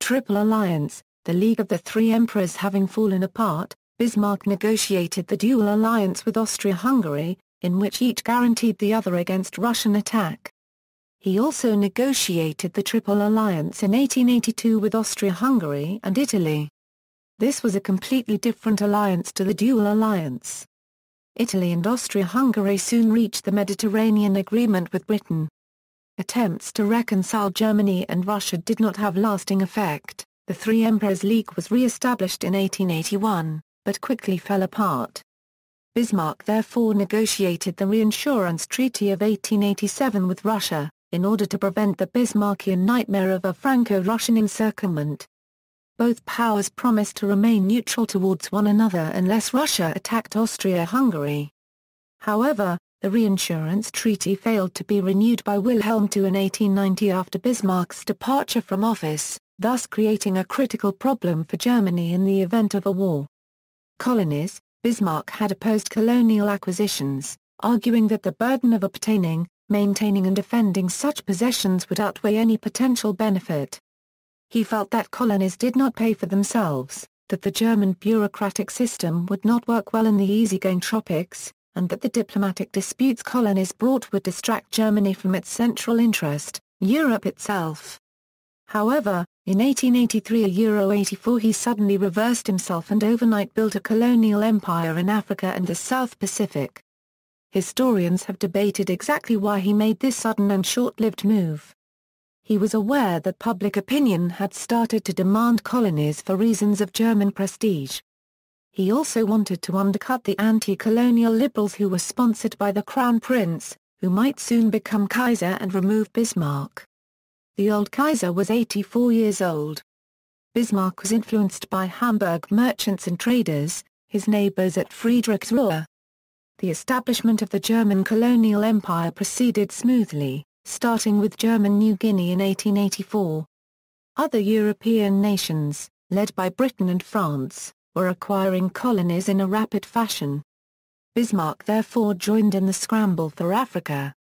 Triple Alliance, the League of the Three Emperors having fallen apart, Bismarck negotiated the dual alliance with Austria-Hungary, in which each guaranteed the other against Russian attack. He also negotiated the Triple Alliance in 1882 with Austria-Hungary and Italy. This was a completely different alliance to the Dual Alliance. Italy and Austria-Hungary soon reached the Mediterranean Agreement with Britain. Attempts to reconcile Germany and Russia did not have lasting effect, the Three Emperors League was re-established in 1881, but quickly fell apart. Bismarck therefore negotiated the Reinsurance Treaty of 1887 with Russia, in order to prevent the Bismarckian nightmare of a Franco-Russian encirclement. Both powers promised to remain neutral towards one another unless Russia attacked Austria-Hungary. However, the reinsurance treaty failed to be renewed by Wilhelm II in 1890 after Bismarck's departure from office, thus creating a critical problem for Germany in the event of a war. Colonies, Bismarck had opposed colonial acquisitions, arguing that the burden of obtaining, maintaining and defending such possessions would outweigh any potential benefit. He felt that colonies did not pay for themselves, that the German bureaucratic system would not work well in the easygoing tropics, and that the diplomatic disputes colonies brought would distract Germany from its central interest, Europe itself. However, in 1883 Euro 84 he suddenly reversed himself and overnight built a colonial empire in Africa and the South Pacific. Historians have debated exactly why he made this sudden and short-lived move. He was aware that public opinion had started to demand colonies for reasons of German prestige. He also wanted to undercut the anti-colonial liberals who were sponsored by the Crown Prince, who might soon become Kaiser and remove Bismarck. The old Kaiser was 84 years old. Bismarck was influenced by Hamburg merchants and traders, his neighbors at Friedrichsruhe. The establishment of the German colonial empire proceeded smoothly, starting with German New Guinea in 1884. Other European nations, led by Britain and France, were acquiring colonies in a rapid fashion. Bismarck therefore joined in the scramble for Africa,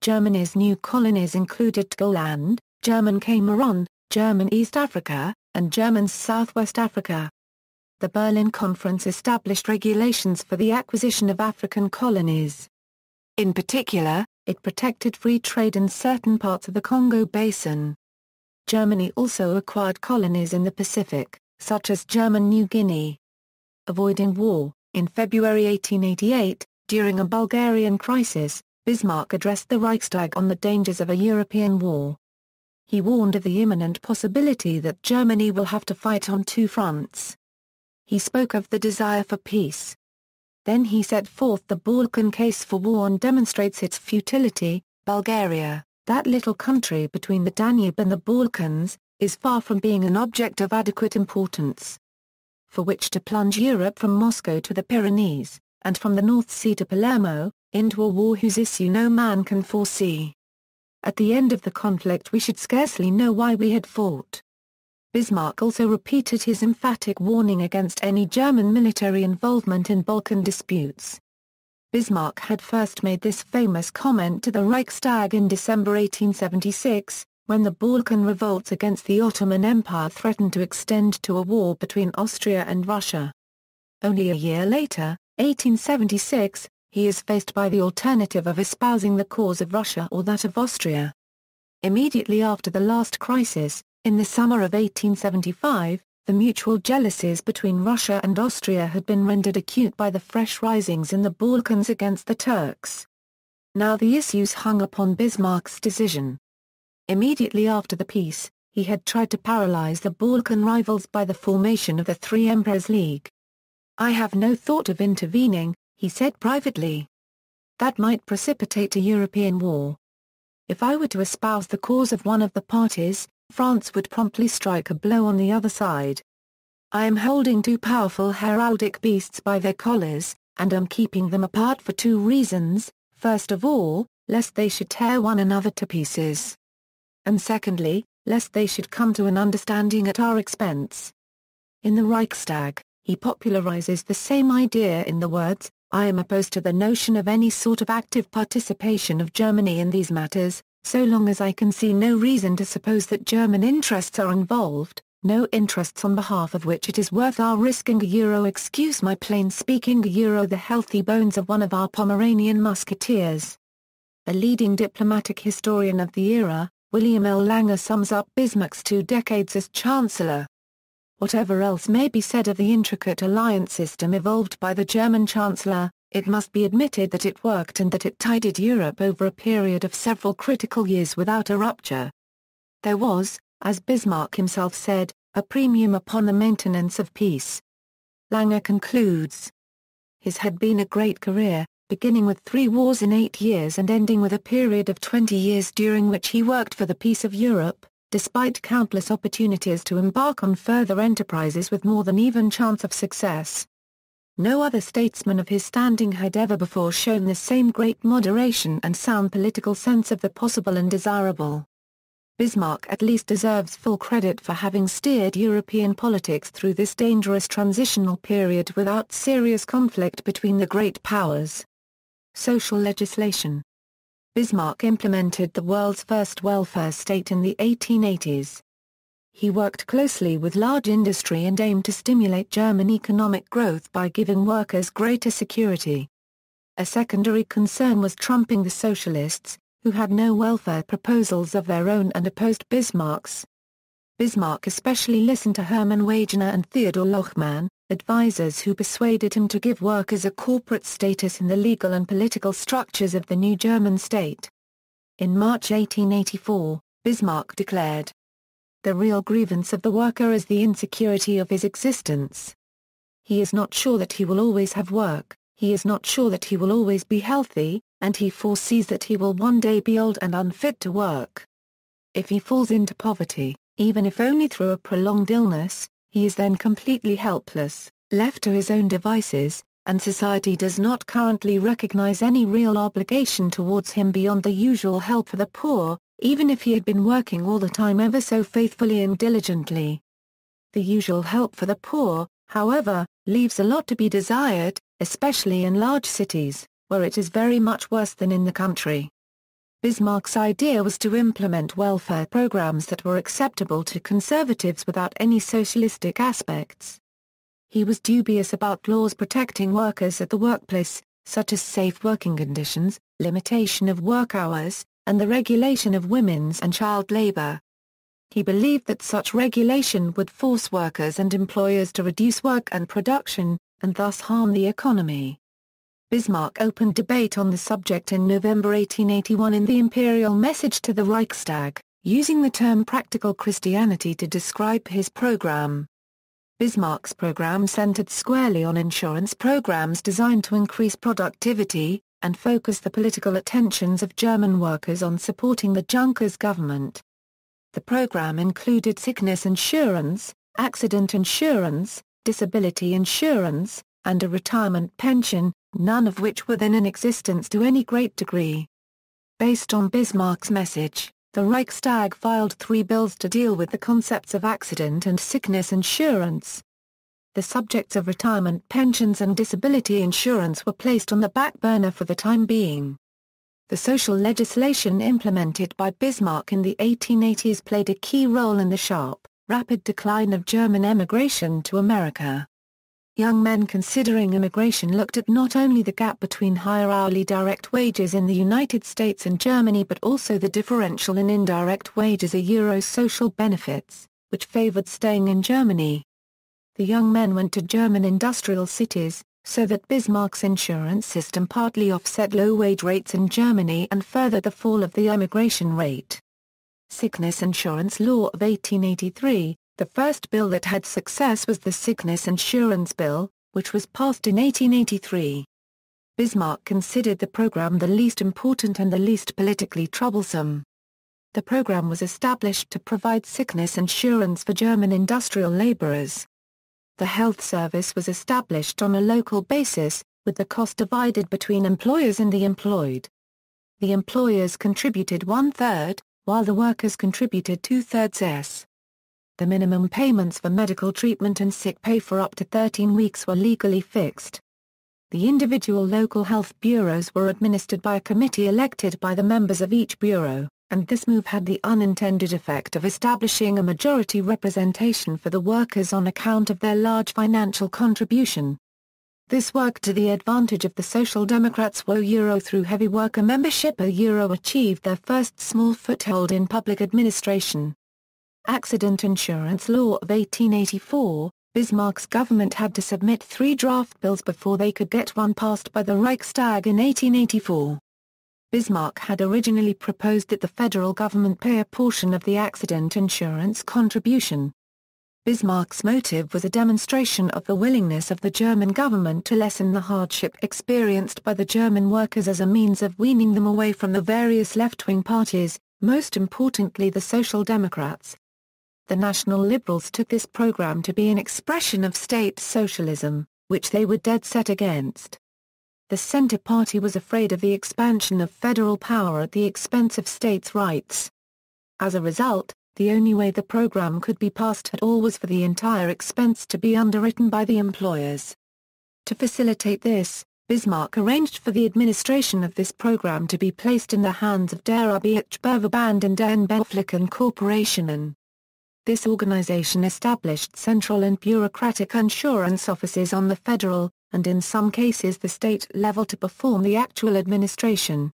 Germany's new colonies included Togoland, German Cameroon, German East Africa, and German Southwest Africa. The Berlin Conference established regulations for the acquisition of African colonies. In particular, it protected free trade in certain parts of the Congo Basin. Germany also acquired colonies in the Pacific, such as German New Guinea. Avoiding war, in February 1888, during a Bulgarian crisis, Bismarck addressed the Reichstag on the dangers of a European war. He warned of the imminent possibility that Germany will have to fight on two fronts. He spoke of the desire for peace. Then he set forth the Balkan case for war and demonstrates its futility, Bulgaria, that little country between the Danube and the Balkans, is far from being an object of adequate importance. For which to plunge Europe from Moscow to the Pyrenees, and from the North Sea to Palermo, into a war whose issue no man can foresee. At the end of the conflict we should scarcely know why we had fought. Bismarck also repeated his emphatic warning against any German military involvement in Balkan disputes. Bismarck had first made this famous comment to the Reichstag in December 1876, when the Balkan revolts against the Ottoman Empire threatened to extend to a war between Austria and Russia. Only a year later, 1876, he is faced by the alternative of espousing the cause of Russia or that of Austria. Immediately after the last crisis, in the summer of 1875, the mutual jealousies between Russia and Austria had been rendered acute by the fresh risings in the Balkans against the Turks. Now the issues hung upon Bismarck's decision. Immediately after the peace, he had tried to paralyze the Balkan rivals by the formation of the Three Emperors League. I have no thought of intervening, he said privately. That might precipitate a European war. If I were to espouse the cause of one of the parties, France would promptly strike a blow on the other side. I am holding two powerful heraldic beasts by their collars, and am keeping them apart for two reasons, first of all, lest they should tear one another to pieces. And secondly, lest they should come to an understanding at our expense. In the Reichstag, he popularizes the same idea in the words, I am opposed to the notion of any sort of active participation of Germany in these matters, so long as I can see no reason to suppose that German interests are involved, no interests on behalf of which it is worth our risking a euro excuse my plain speaking a euro the healthy bones of one of our Pomeranian musketeers. A leading diplomatic historian of the era, William L. Langer sums up Bismarck's two decades as Chancellor. Whatever else may be said of the intricate alliance system evolved by the German Chancellor, it must be admitted that it worked and that it tided Europe over a period of several critical years without a rupture. There was, as Bismarck himself said, a premium upon the maintenance of peace. Langer concludes. His had been a great career, beginning with three wars in eight years and ending with a period of 20 years during which he worked for the peace of Europe, despite countless opportunities to embark on further enterprises with more than even chance of success. No other statesman of his standing had ever before shown the same great moderation and sound political sense of the possible and desirable. Bismarck at least deserves full credit for having steered European politics through this dangerous transitional period without serious conflict between the great powers. Social legislation Bismarck implemented the world's first welfare state in the 1880s. He worked closely with large industry and aimed to stimulate German economic growth by giving workers greater security. A secondary concern was trumping the socialists, who had no welfare proposals of their own and opposed Bismarck's. Bismarck especially listened to Hermann Wagener and Theodor Lochmann, advisers who persuaded him to give workers a corporate status in the legal and political structures of the new German state. In March 1884, Bismarck declared, The real grievance of the worker is the insecurity of his existence. He is not sure that he will always have work, he is not sure that he will always be healthy, and he foresees that he will one day be old and unfit to work. If he falls into poverty, even if only through a prolonged illness, he is then completely helpless, left to his own devices, and society does not currently recognize any real obligation towards him beyond the usual help for the poor, even if he had been working all the time ever so faithfully and diligently. The usual help for the poor, however, leaves a lot to be desired, especially in large cities, where it is very much worse than in the country. Bismarck's idea was to implement welfare programs that were acceptable to conservatives without any socialistic aspects. He was dubious about laws protecting workers at the workplace, such as safe working conditions, limitation of work hours, and the regulation of women's and child labor. He believed that such regulation would force workers and employers to reduce work and production, and thus harm the economy. Bismarck opened debate on the subject in November 1881 in the Imperial Message to the Reichstag, using the term practical Christianity to describe his program. Bismarck's program centered squarely on insurance programs designed to increase productivity, and focus the political attentions of German workers on supporting the Junkers government. The program included sickness insurance, accident insurance, disability insurance, and a retirement pension, none of which were then in existence to any great degree. Based on Bismarck's message, the Reichstag filed three bills to deal with the concepts of accident and sickness insurance. The subjects of retirement pensions and disability insurance were placed on the back burner for the time being. The social legislation implemented by Bismarck in the 1880s played a key role in the sharp, rapid decline of German emigration to America. Young men considering immigration looked at not only the gap between higher hourly direct wages in the United States and Germany but also the differential in indirect wages a Euro social benefits, which favored staying in Germany. The young men went to German industrial cities, so that Bismarck's insurance system partly offset low wage rates in Germany and furthered the fall of the emigration rate. Sickness Insurance Law of 1883, the first bill that had success was the Sickness Insurance Bill, which was passed in 1883. Bismarck considered the program the least important and the least politically troublesome. The program was established to provide sickness insurance for German industrial laborers. The health service was established on a local basis, with the cost divided between employers and the employed. The employers contributed one-third, while the workers contributed two-thirds s the minimum payments for medical treatment and sick pay for up to 13 weeks were legally fixed. The individual local health bureaus were administered by a committee elected by the members of each bureau, and this move had the unintended effect of establishing a majority representation for the workers on account of their large financial contribution. This worked to the advantage of the Social Democrats WO Euro through heavy worker membership a Euro achieved their first small foothold in public administration. Accident Insurance Law of 1884, Bismarck's government had to submit three draft bills before they could get one passed by the Reichstag in 1884. Bismarck had originally proposed that the federal government pay a portion of the accident insurance contribution. Bismarck's motive was a demonstration of the willingness of the German government to lessen the hardship experienced by the German workers as a means of weaning them away from the various left-wing parties, most importantly the Social Democrats, the National Liberals took this program to be an expression of state socialism, which they were dead set against. The Centre Party was afraid of the expansion of federal power at the expense of states' rights. As a result, the only way the program could be passed at all was for the entire expense to be underwritten by the employers. To facilitate this, Bismarck arranged for the administration of this program to be placed in the hands of Der Arbeitsbeverband and Den Beruflichen Corporationen. This organization established central and bureaucratic insurance offices on the federal, and in some cases the state level to perform the actual administration.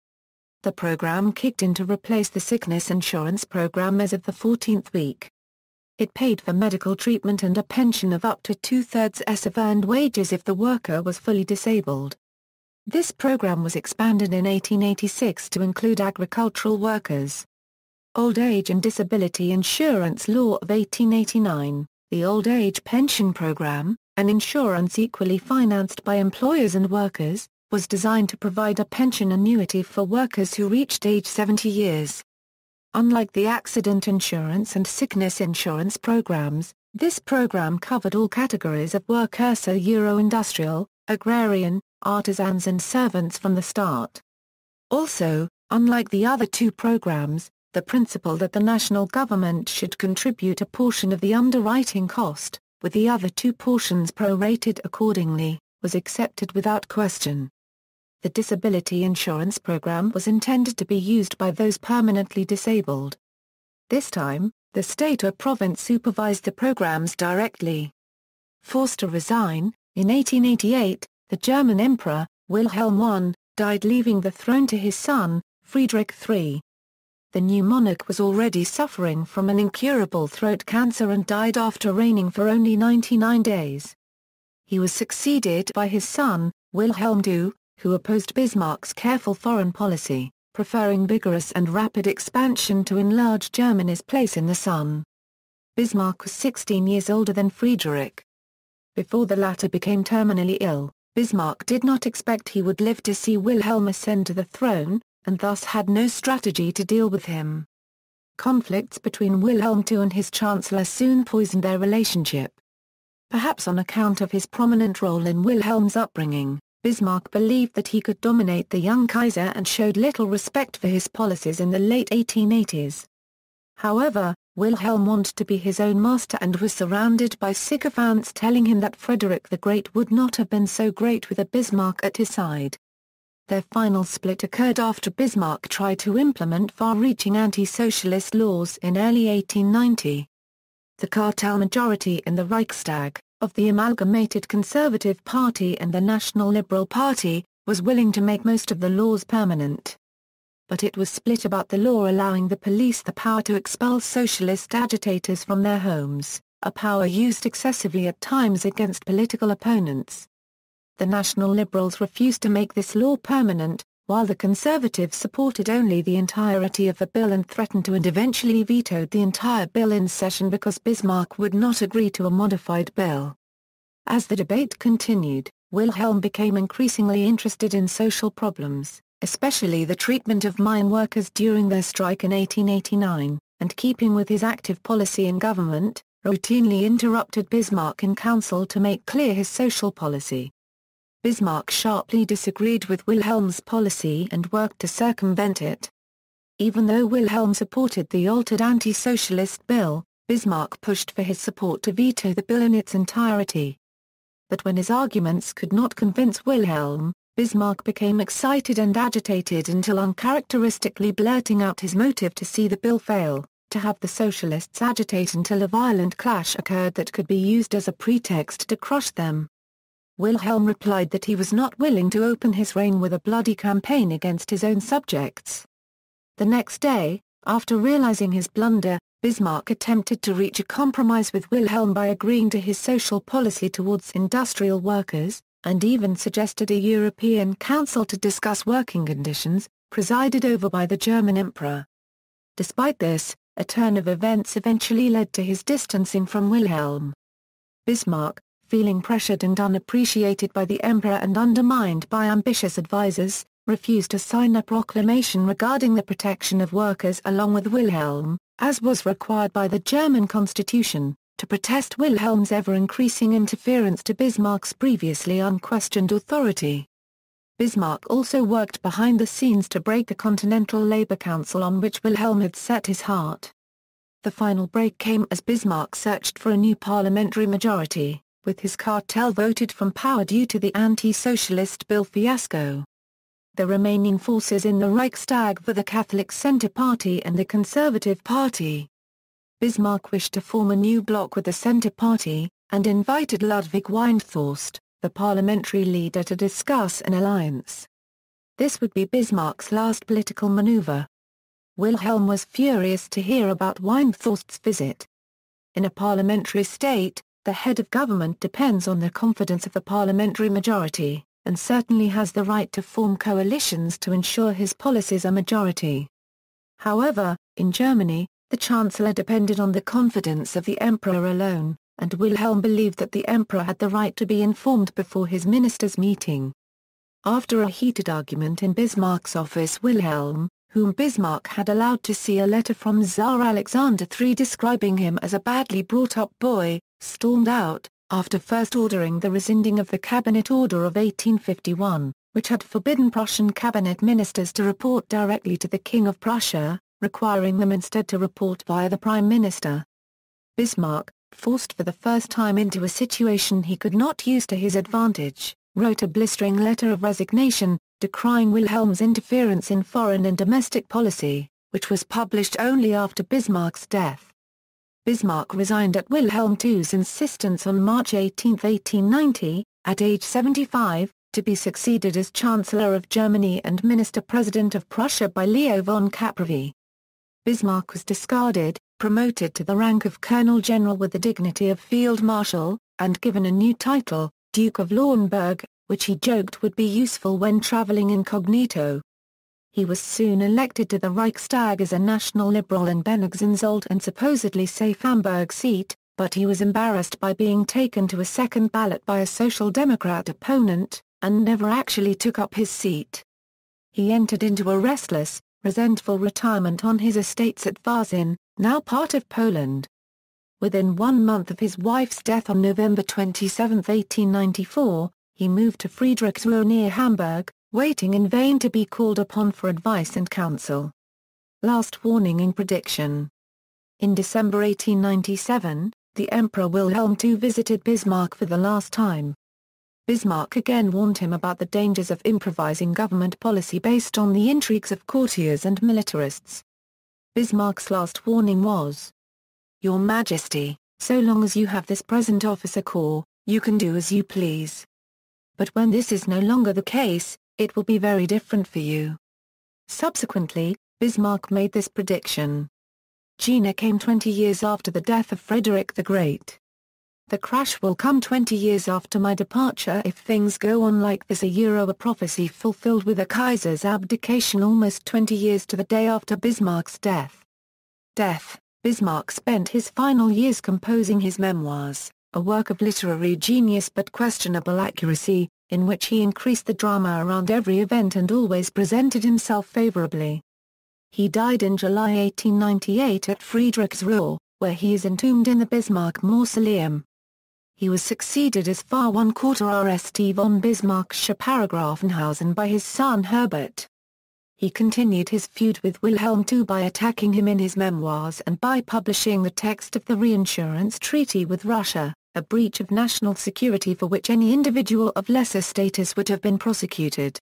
The program kicked in to replace the sickness insurance program as of the 14th week. It paid for medical treatment and a pension of up to two-thirds s of earned wages if the worker was fully disabled. This program was expanded in 1886 to include agricultural workers. Old Age and Disability Insurance Law of 1889, the Old Age Pension Program, an insurance equally financed by employers and workers, was designed to provide a pension annuity for workers who reached age 70 years. Unlike the accident insurance and sickness insurance programs, this program covered all categories of workers: so Euro-industrial, agrarian, artisans and servants from the start. Also, unlike the other two programs, the principle that the national government should contribute a portion of the underwriting cost, with the other two portions prorated accordingly, was accepted without question. The disability insurance program was intended to be used by those permanently disabled. This time, the state or province supervised the programs directly. Forced to resign, in 1888, the German Emperor, Wilhelm I, died leaving the throne to his son, Friedrich III the new monarch was already suffering from an incurable throat cancer and died after reigning for only 99 days. He was succeeded by his son, Wilhelm II, who opposed Bismarck's careful foreign policy, preferring vigorous and rapid expansion to enlarge Germany's place in the sun. Bismarck was 16 years older than Friedrich. Before the latter became terminally ill, Bismarck did not expect he would live to see Wilhelm ascend to the throne, and thus had no strategy to deal with him. Conflicts between Wilhelm II and his chancellor soon poisoned their relationship. Perhaps on account of his prominent role in Wilhelm's upbringing, Bismarck believed that he could dominate the young Kaiser and showed little respect for his policies in the late 1880s. However, Wilhelm wanted to be his own master and was surrounded by sycophants telling him that Frederick the Great would not have been so great with a Bismarck at his side. Their final split occurred after Bismarck tried to implement far-reaching anti-socialist laws in early 1890. The cartel majority in the Reichstag, of the amalgamated Conservative Party and the National Liberal Party, was willing to make most of the laws permanent. But it was split about the law allowing the police the power to expel socialist agitators from their homes, a power used excessively at times against political opponents the National Liberals refused to make this law permanent, while the Conservatives supported only the entirety of the bill and threatened to and eventually vetoed the entire bill in session because Bismarck would not agree to a modified bill. As the debate continued, Wilhelm became increasingly interested in social problems, especially the treatment of mine workers during their strike in 1889, and keeping with his active policy in government, routinely interrupted Bismarck in council to make clear his social policy. Bismarck sharply disagreed with Wilhelm's policy and worked to circumvent it. Even though Wilhelm supported the altered anti-socialist bill, Bismarck pushed for his support to veto the bill in its entirety. But when his arguments could not convince Wilhelm, Bismarck became excited and agitated until uncharacteristically blurting out his motive to see the bill fail, to have the socialists agitate until a violent clash occurred that could be used as a pretext to crush them. Wilhelm replied that he was not willing to open his reign with a bloody campaign against his own subjects. The next day, after realizing his blunder, Bismarck attempted to reach a compromise with Wilhelm by agreeing to his social policy towards industrial workers, and even suggested a European Council to discuss working conditions, presided over by the German Emperor. Despite this, a turn of events eventually led to his distancing from Wilhelm. Bismarck, feeling pressured and unappreciated by the emperor and undermined by ambitious advisers, refused to sign a proclamation regarding the protection of workers along with Wilhelm, as was required by the German constitution, to protest Wilhelm's ever-increasing interference to Bismarck's previously unquestioned authority. Bismarck also worked behind the scenes to break the Continental Labour Council on which Wilhelm had set his heart. The final break came as Bismarck searched for a new parliamentary majority with his cartel voted from power due to the anti-socialist bill fiasco. The remaining forces in the Reichstag were the Catholic Center Party and the Conservative Party. Bismarck wished to form a new bloc with the Center Party, and invited Ludwig Windthorst, the parliamentary leader to discuss an alliance. This would be Bismarck's last political maneuver. Wilhelm was furious to hear about Windthorst's visit. In a parliamentary state, the head of government depends on the confidence of the parliamentary majority, and certainly has the right to form coalitions to ensure his policies are majority. However, in Germany, the Chancellor depended on the confidence of the Emperor alone, and Wilhelm believed that the Emperor had the right to be informed before his ministers' meeting. After a heated argument in Bismarck's office Wilhelm, whom Bismarck had allowed to see a letter from Tsar Alexander III describing him as a badly brought up boy, stormed out, after first ordering the rescinding of the Cabinet Order of 1851, which had forbidden Prussian cabinet ministers to report directly to the King of Prussia, requiring them instead to report via the Prime Minister. Bismarck, forced for the first time into a situation he could not use to his advantage, wrote a blistering letter of resignation, decrying Wilhelm's interference in foreign and domestic policy, which was published only after Bismarck's death. Bismarck resigned at Wilhelm II's insistence on March 18, 1890, at age 75, to be succeeded as Chancellor of Germany and Minister-President of Prussia by Leo von Caprivi. Bismarck was discarded, promoted to the rank of Colonel General with the dignity of Field Marshal, and given a new title, Duke of Lauenburg, which he joked would be useful when traveling incognito. He was soon elected to the Reichstag as a national liberal in Benningsenzold and supposedly safe Hamburg seat, but he was embarrassed by being taken to a second ballot by a Social Democrat opponent, and never actually took up his seat. He entered into a restless, resentful retirement on his estates at Varzin, now part of Poland. Within one month of his wife's death on November 27, 1894, he moved to Friedrichsruhe near Hamburg, waiting in vain to be called upon for advice and counsel. Last warning and prediction. In December 1897, the Emperor Wilhelm II visited Bismarck for the last time. Bismarck again warned him about the dangers of improvising government policy based on the intrigues of courtiers and militarists. Bismarck's last warning was, Your Majesty, so long as you have this present officer corps, you can do as you please. But when this is no longer the case, it will be very different for you. Subsequently, Bismarck made this prediction. Gina came 20 years after the death of Frederick the Great. The crash will come 20 years after my departure if things go on like this a Euro a prophecy fulfilled with a Kaiser's abdication almost 20 years to the day after Bismarck's death. Death, Bismarck spent his final years composing his memoirs, a work of literary genius but questionable accuracy, in which he increased the drama around every event and always presented himself favorably. He died in July 1898 at Friedrichsruhe, where he is entombed in the Bismarck Mausoleum. He was succeeded as far one quarter RST von Bismarck's Paragrafenhausen by his son Herbert. He continued his feud with Wilhelm II by attacking him in his memoirs and by publishing the text of the reinsurance treaty with Russia a breach of national security for which any individual of lesser status would have been prosecuted.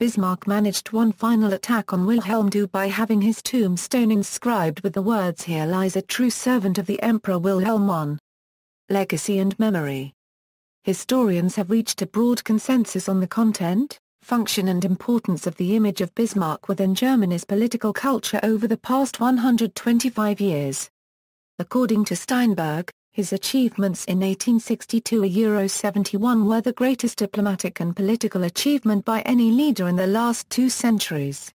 Bismarck managed one final attack on Wilhelm II by having his tombstone inscribed with the words Here lies a true servant of the Emperor Wilhelm I. Legacy and Memory Historians have reached a broad consensus on the content, function and importance of the image of Bismarck within Germany's political culture over the past 125 years. According to Steinberg, his achievements in 1862–71 were the greatest diplomatic and political achievement by any leader in the last two centuries.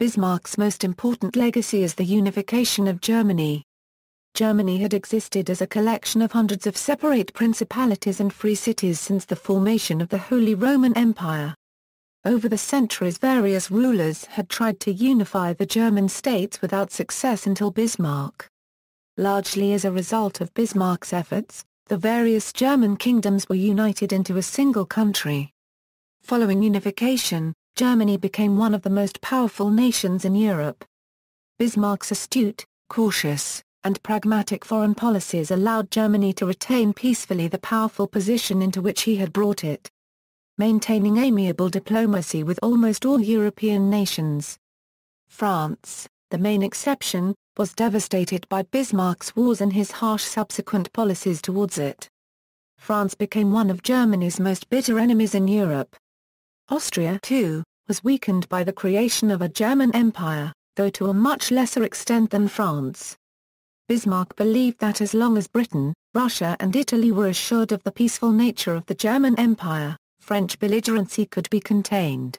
Bismarck's most important legacy is the unification of Germany. Germany had existed as a collection of hundreds of separate principalities and free cities since the formation of the Holy Roman Empire. Over the centuries various rulers had tried to unify the German states without success until Bismarck Largely as a result of Bismarck's efforts, the various German kingdoms were united into a single country. Following unification, Germany became one of the most powerful nations in Europe. Bismarck's astute, cautious, and pragmatic foreign policies allowed Germany to retain peacefully the powerful position into which he had brought it. Maintaining amiable diplomacy with almost all European nations. France, the main exception, was devastated by Bismarck's wars and his harsh subsequent policies towards it. France became one of Germany's most bitter enemies in Europe. Austria too, was weakened by the creation of a German empire, though to a much lesser extent than France. Bismarck believed that as long as Britain, Russia and Italy were assured of the peaceful nature of the German Empire, French belligerency could be contained.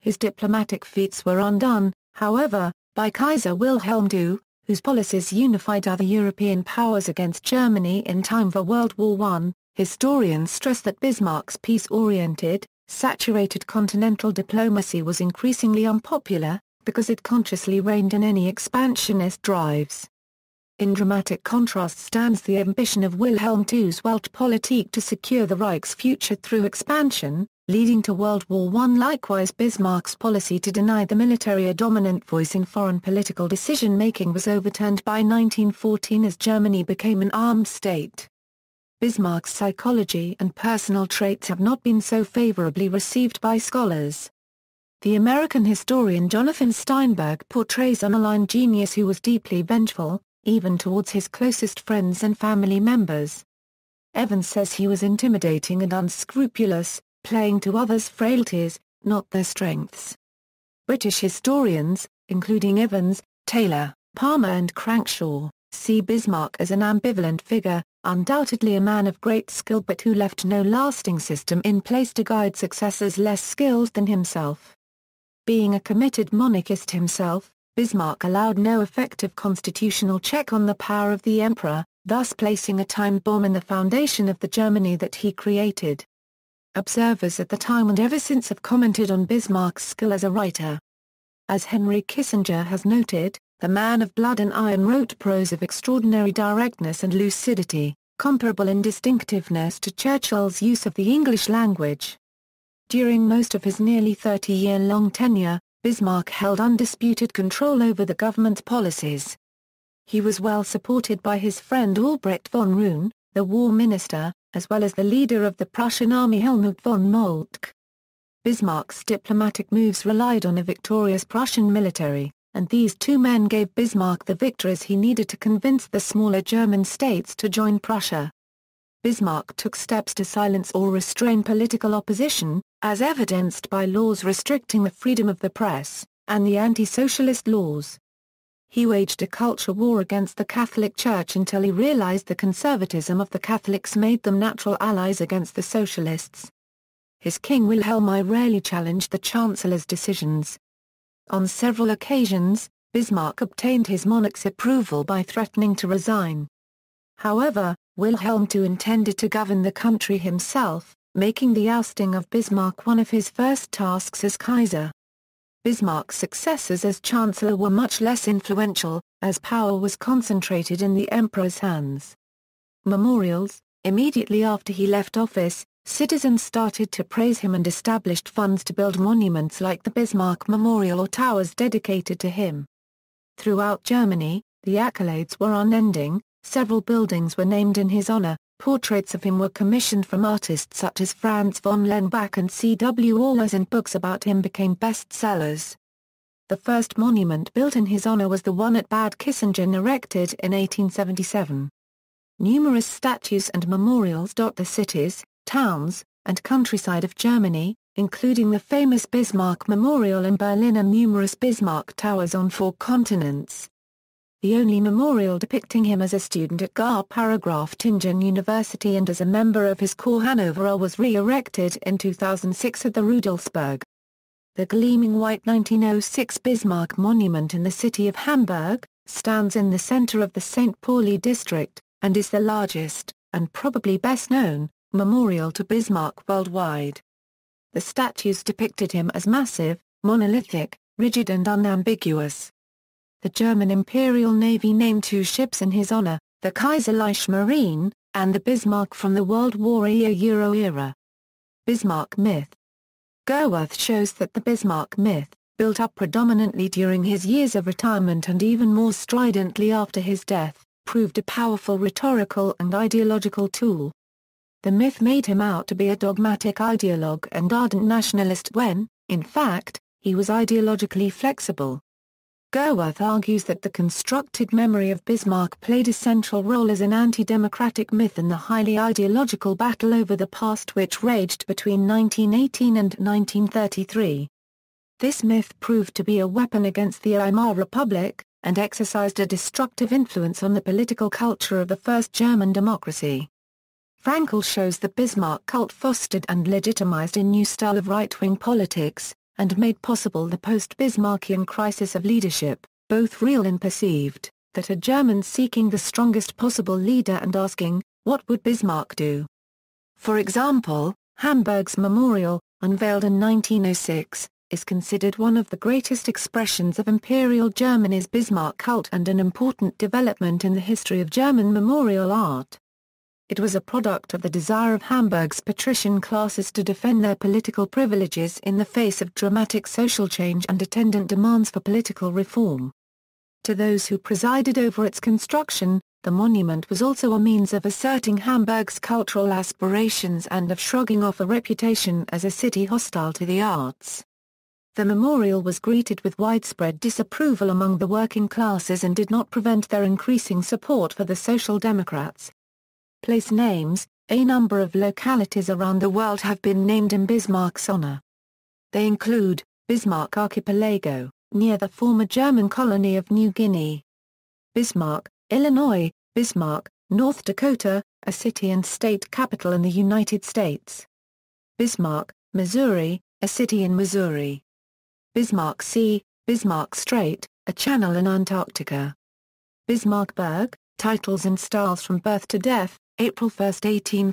His diplomatic feats were undone, however, by Kaiser Wilhelm II, whose policies unified other European powers against Germany in time for World War I. Historians stress that Bismarck's peace-oriented, saturated continental diplomacy was increasingly unpopular, because it consciously reined in any expansionist drives. In dramatic contrast stands the ambition of Wilhelm II's Weltpolitik to secure the Reich's future through expansion, leading to World War I. Likewise Bismarck's policy to deny the military a dominant voice in foreign political decision-making was overturned by 1914 as Germany became an armed state. Bismarck's psychology and personal traits have not been so favorably received by scholars. The American historian Jonathan Steinberg portrays an aligned genius who was deeply vengeful, even towards his closest friends and family members. Evans says he was intimidating and unscrupulous, playing to others' frailties, not their strengths. British historians, including Evans, Taylor, Palmer and Crankshaw, see Bismarck as an ambivalent figure, undoubtedly a man of great skill but who left no lasting system in place to guide successors less skilled than himself. Being a committed monarchist himself, Bismarck allowed no effective constitutional check on the power of the emperor, thus placing a time bomb in the foundation of the Germany that he created. Observers at the time and ever since have commented on Bismarck's skill as a writer. As Henry Kissinger has noted, the man of blood and iron wrote prose of extraordinary directness and lucidity, comparable in distinctiveness to Churchill's use of the English language. During most of his nearly 30-year-long tenure, Bismarck held undisputed control over the government policies. He was well supported by his friend Albrecht von Roon, the war minister, as well as the leader of the Prussian army Helmut von Moltke. Bismarck's diplomatic moves relied on a victorious Prussian military, and these two men gave Bismarck the victories he needed to convince the smaller German states to join Prussia. Bismarck took steps to silence or restrain political opposition, as evidenced by laws restricting the freedom of the press, and the anti-socialist laws. He waged a culture war against the Catholic Church until he realized the conservatism of the Catholics made them natural allies against the Socialists. His King Wilhelm I rarely challenged the Chancellor's decisions. On several occasions, Bismarck obtained his monarch's approval by threatening to resign. However, Wilhelm II intended to govern the country himself, making the ousting of Bismarck one of his first tasks as Kaiser. Bismarck's successors as chancellor were much less influential, as power was concentrated in the emperor's hands. Memorials Immediately after he left office, citizens started to praise him and established funds to build monuments like the Bismarck Memorial or towers dedicated to him. Throughout Germany, the accolades were unending, several buildings were named in his honor, Portraits of him were commissioned from artists such as Franz von Lenbach and C. W. Allers and books about him became bestsellers. The first monument built in his honor was the one at Bad Kissingen erected in 1877. Numerous statues and memorials dot the cities, towns, and countryside of Germany, including the famous Bismarck Memorial in Berlin and numerous Bismarck towers on four continents the only memorial depicting him as a student at Gar Paragraph Tingen University and as a member of his corps Hanover, was re-erected in 2006 at the Rudelsburg. The gleaming white 1906 Bismarck Monument in the city of Hamburg, stands in the center of the St. Pauli district, and is the largest, and probably best known, memorial to Bismarck worldwide. The statues depicted him as massive, monolithic, rigid and unambiguous, the German Imperial Navy named two ships in his honor, the Kaiserliche Marine, and the Bismarck from the World War era Euro era. Bismarck Myth Gerworth shows that the Bismarck myth, built up predominantly during his years of retirement and even more stridently after his death, proved a powerful rhetorical and ideological tool. The myth made him out to be a dogmatic ideologue and ardent nationalist when, in fact, he was ideologically flexible, Gerwirth argues that the constructed memory of Bismarck played a central role as an anti-democratic myth in the highly ideological battle over the past which raged between 1918 and 1933. This myth proved to be a weapon against the Weimar Republic, and exercised a destructive influence on the political culture of the first German democracy. Frankel shows the Bismarck cult fostered and legitimized a new style of right-wing politics, and made possible the post-Bismarckian crisis of leadership, both real and perceived, that a Germans seeking the strongest possible leader and asking, what would Bismarck do? For example, Hamburg's memorial, unveiled in 1906, is considered one of the greatest expressions of Imperial Germany's Bismarck cult and an important development in the history of German memorial art. It was a product of the desire of Hamburg's patrician classes to defend their political privileges in the face of dramatic social change and attendant demands for political reform. To those who presided over its construction, the monument was also a means of asserting Hamburg's cultural aspirations and of shrugging off a reputation as a city hostile to the arts. The memorial was greeted with widespread disapproval among the working classes and did not prevent their increasing support for the Social Democrats, Place names A number of localities around the world have been named in Bismarck's honor. They include Bismarck Archipelago, near the former German colony of New Guinea, Bismarck, Illinois, Bismarck, North Dakota, a city and state capital in the United States, Bismarck, Missouri, a city in Missouri, Bismarck Sea, Bismarck Strait, a channel in Antarctica, Bismarckberg, titles and stars from birth to death, April 1,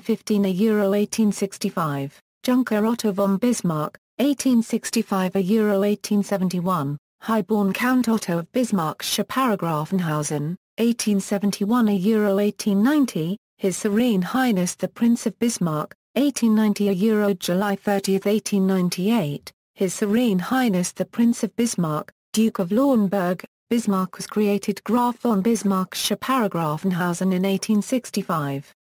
1815 a Euro 1865, Junker Otto von Bismarck, 1865 a Euro 1871, Highborn Count Otto of Bismarck, Paragrafenhausen, 1871 a Euro 1890, His Serene Highness the Prince of Bismarck, 1890 a Euro July 30, 1898, His Serene Highness the Prince of Bismarck, Duke of Lauenburg, Bismarck was created Graf von Bismarck'sche Paragraphenhausen in 1865.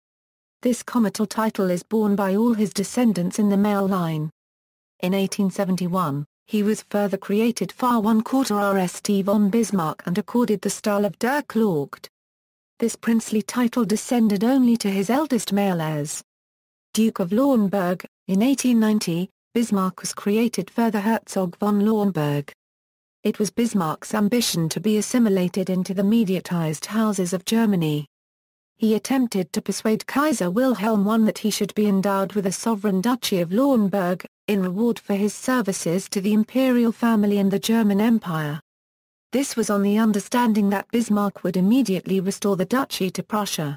This comital title is borne by all his descendants in the male line. In 1871, he was further created Far one quarter RST von Bismarck and accorded the style of Der Klogt. This princely title descended only to his eldest male heirs. Duke of Lauenburg, in 1890, Bismarck was created further Herzog von Lauenburg. It was Bismarck's ambition to be assimilated into the mediatized houses of Germany. He attempted to persuade Kaiser Wilhelm I that he should be endowed with a sovereign duchy of Lauenburg, in reward for his services to the imperial family and the German Empire. This was on the understanding that Bismarck would immediately restore the duchy to Prussia.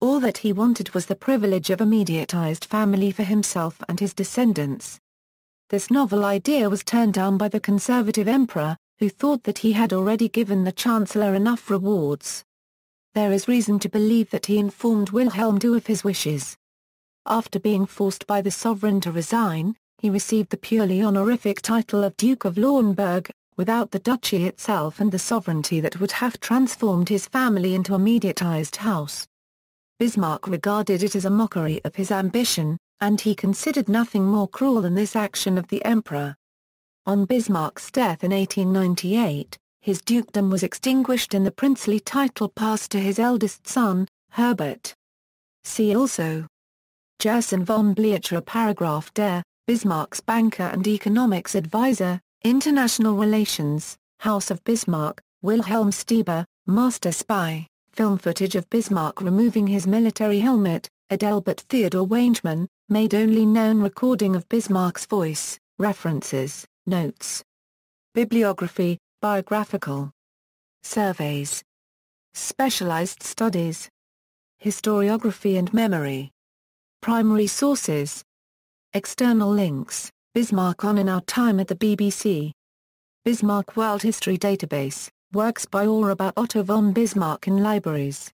All that he wanted was the privilege of a mediatized family for himself and his descendants. This novel idea was turned down by the conservative emperor, who thought that he had already given the chancellor enough rewards. There is reason to believe that he informed Wilhelm II of his wishes. After being forced by the sovereign to resign, he received the purely honorific title of Duke of Lauenburg, without the duchy itself and the sovereignty that would have transformed his family into a mediatized house. Bismarck regarded it as a mockery of his ambition, and he considered nothing more cruel than this action of the emperor. On Bismarck's death in 1898, his dukedom was extinguished and the princely title passed to his eldest son, Herbert. See also Gerson von Bleacher paragraph der, Bismarck's banker and economics advisor, international relations, House of Bismarck, Wilhelm Stieber, master spy, film footage of Bismarck removing his military helmet, Adelbert Theodore Wangeman, made only known recording of Bismarck's voice, references, notes. Bibliography, biographical. Surveys. Specialized studies. Historiography and memory. Primary sources. External links, Bismarck on in Our Time at the BBC. Bismarck World History Database, works by or about Otto von Bismarck in libraries.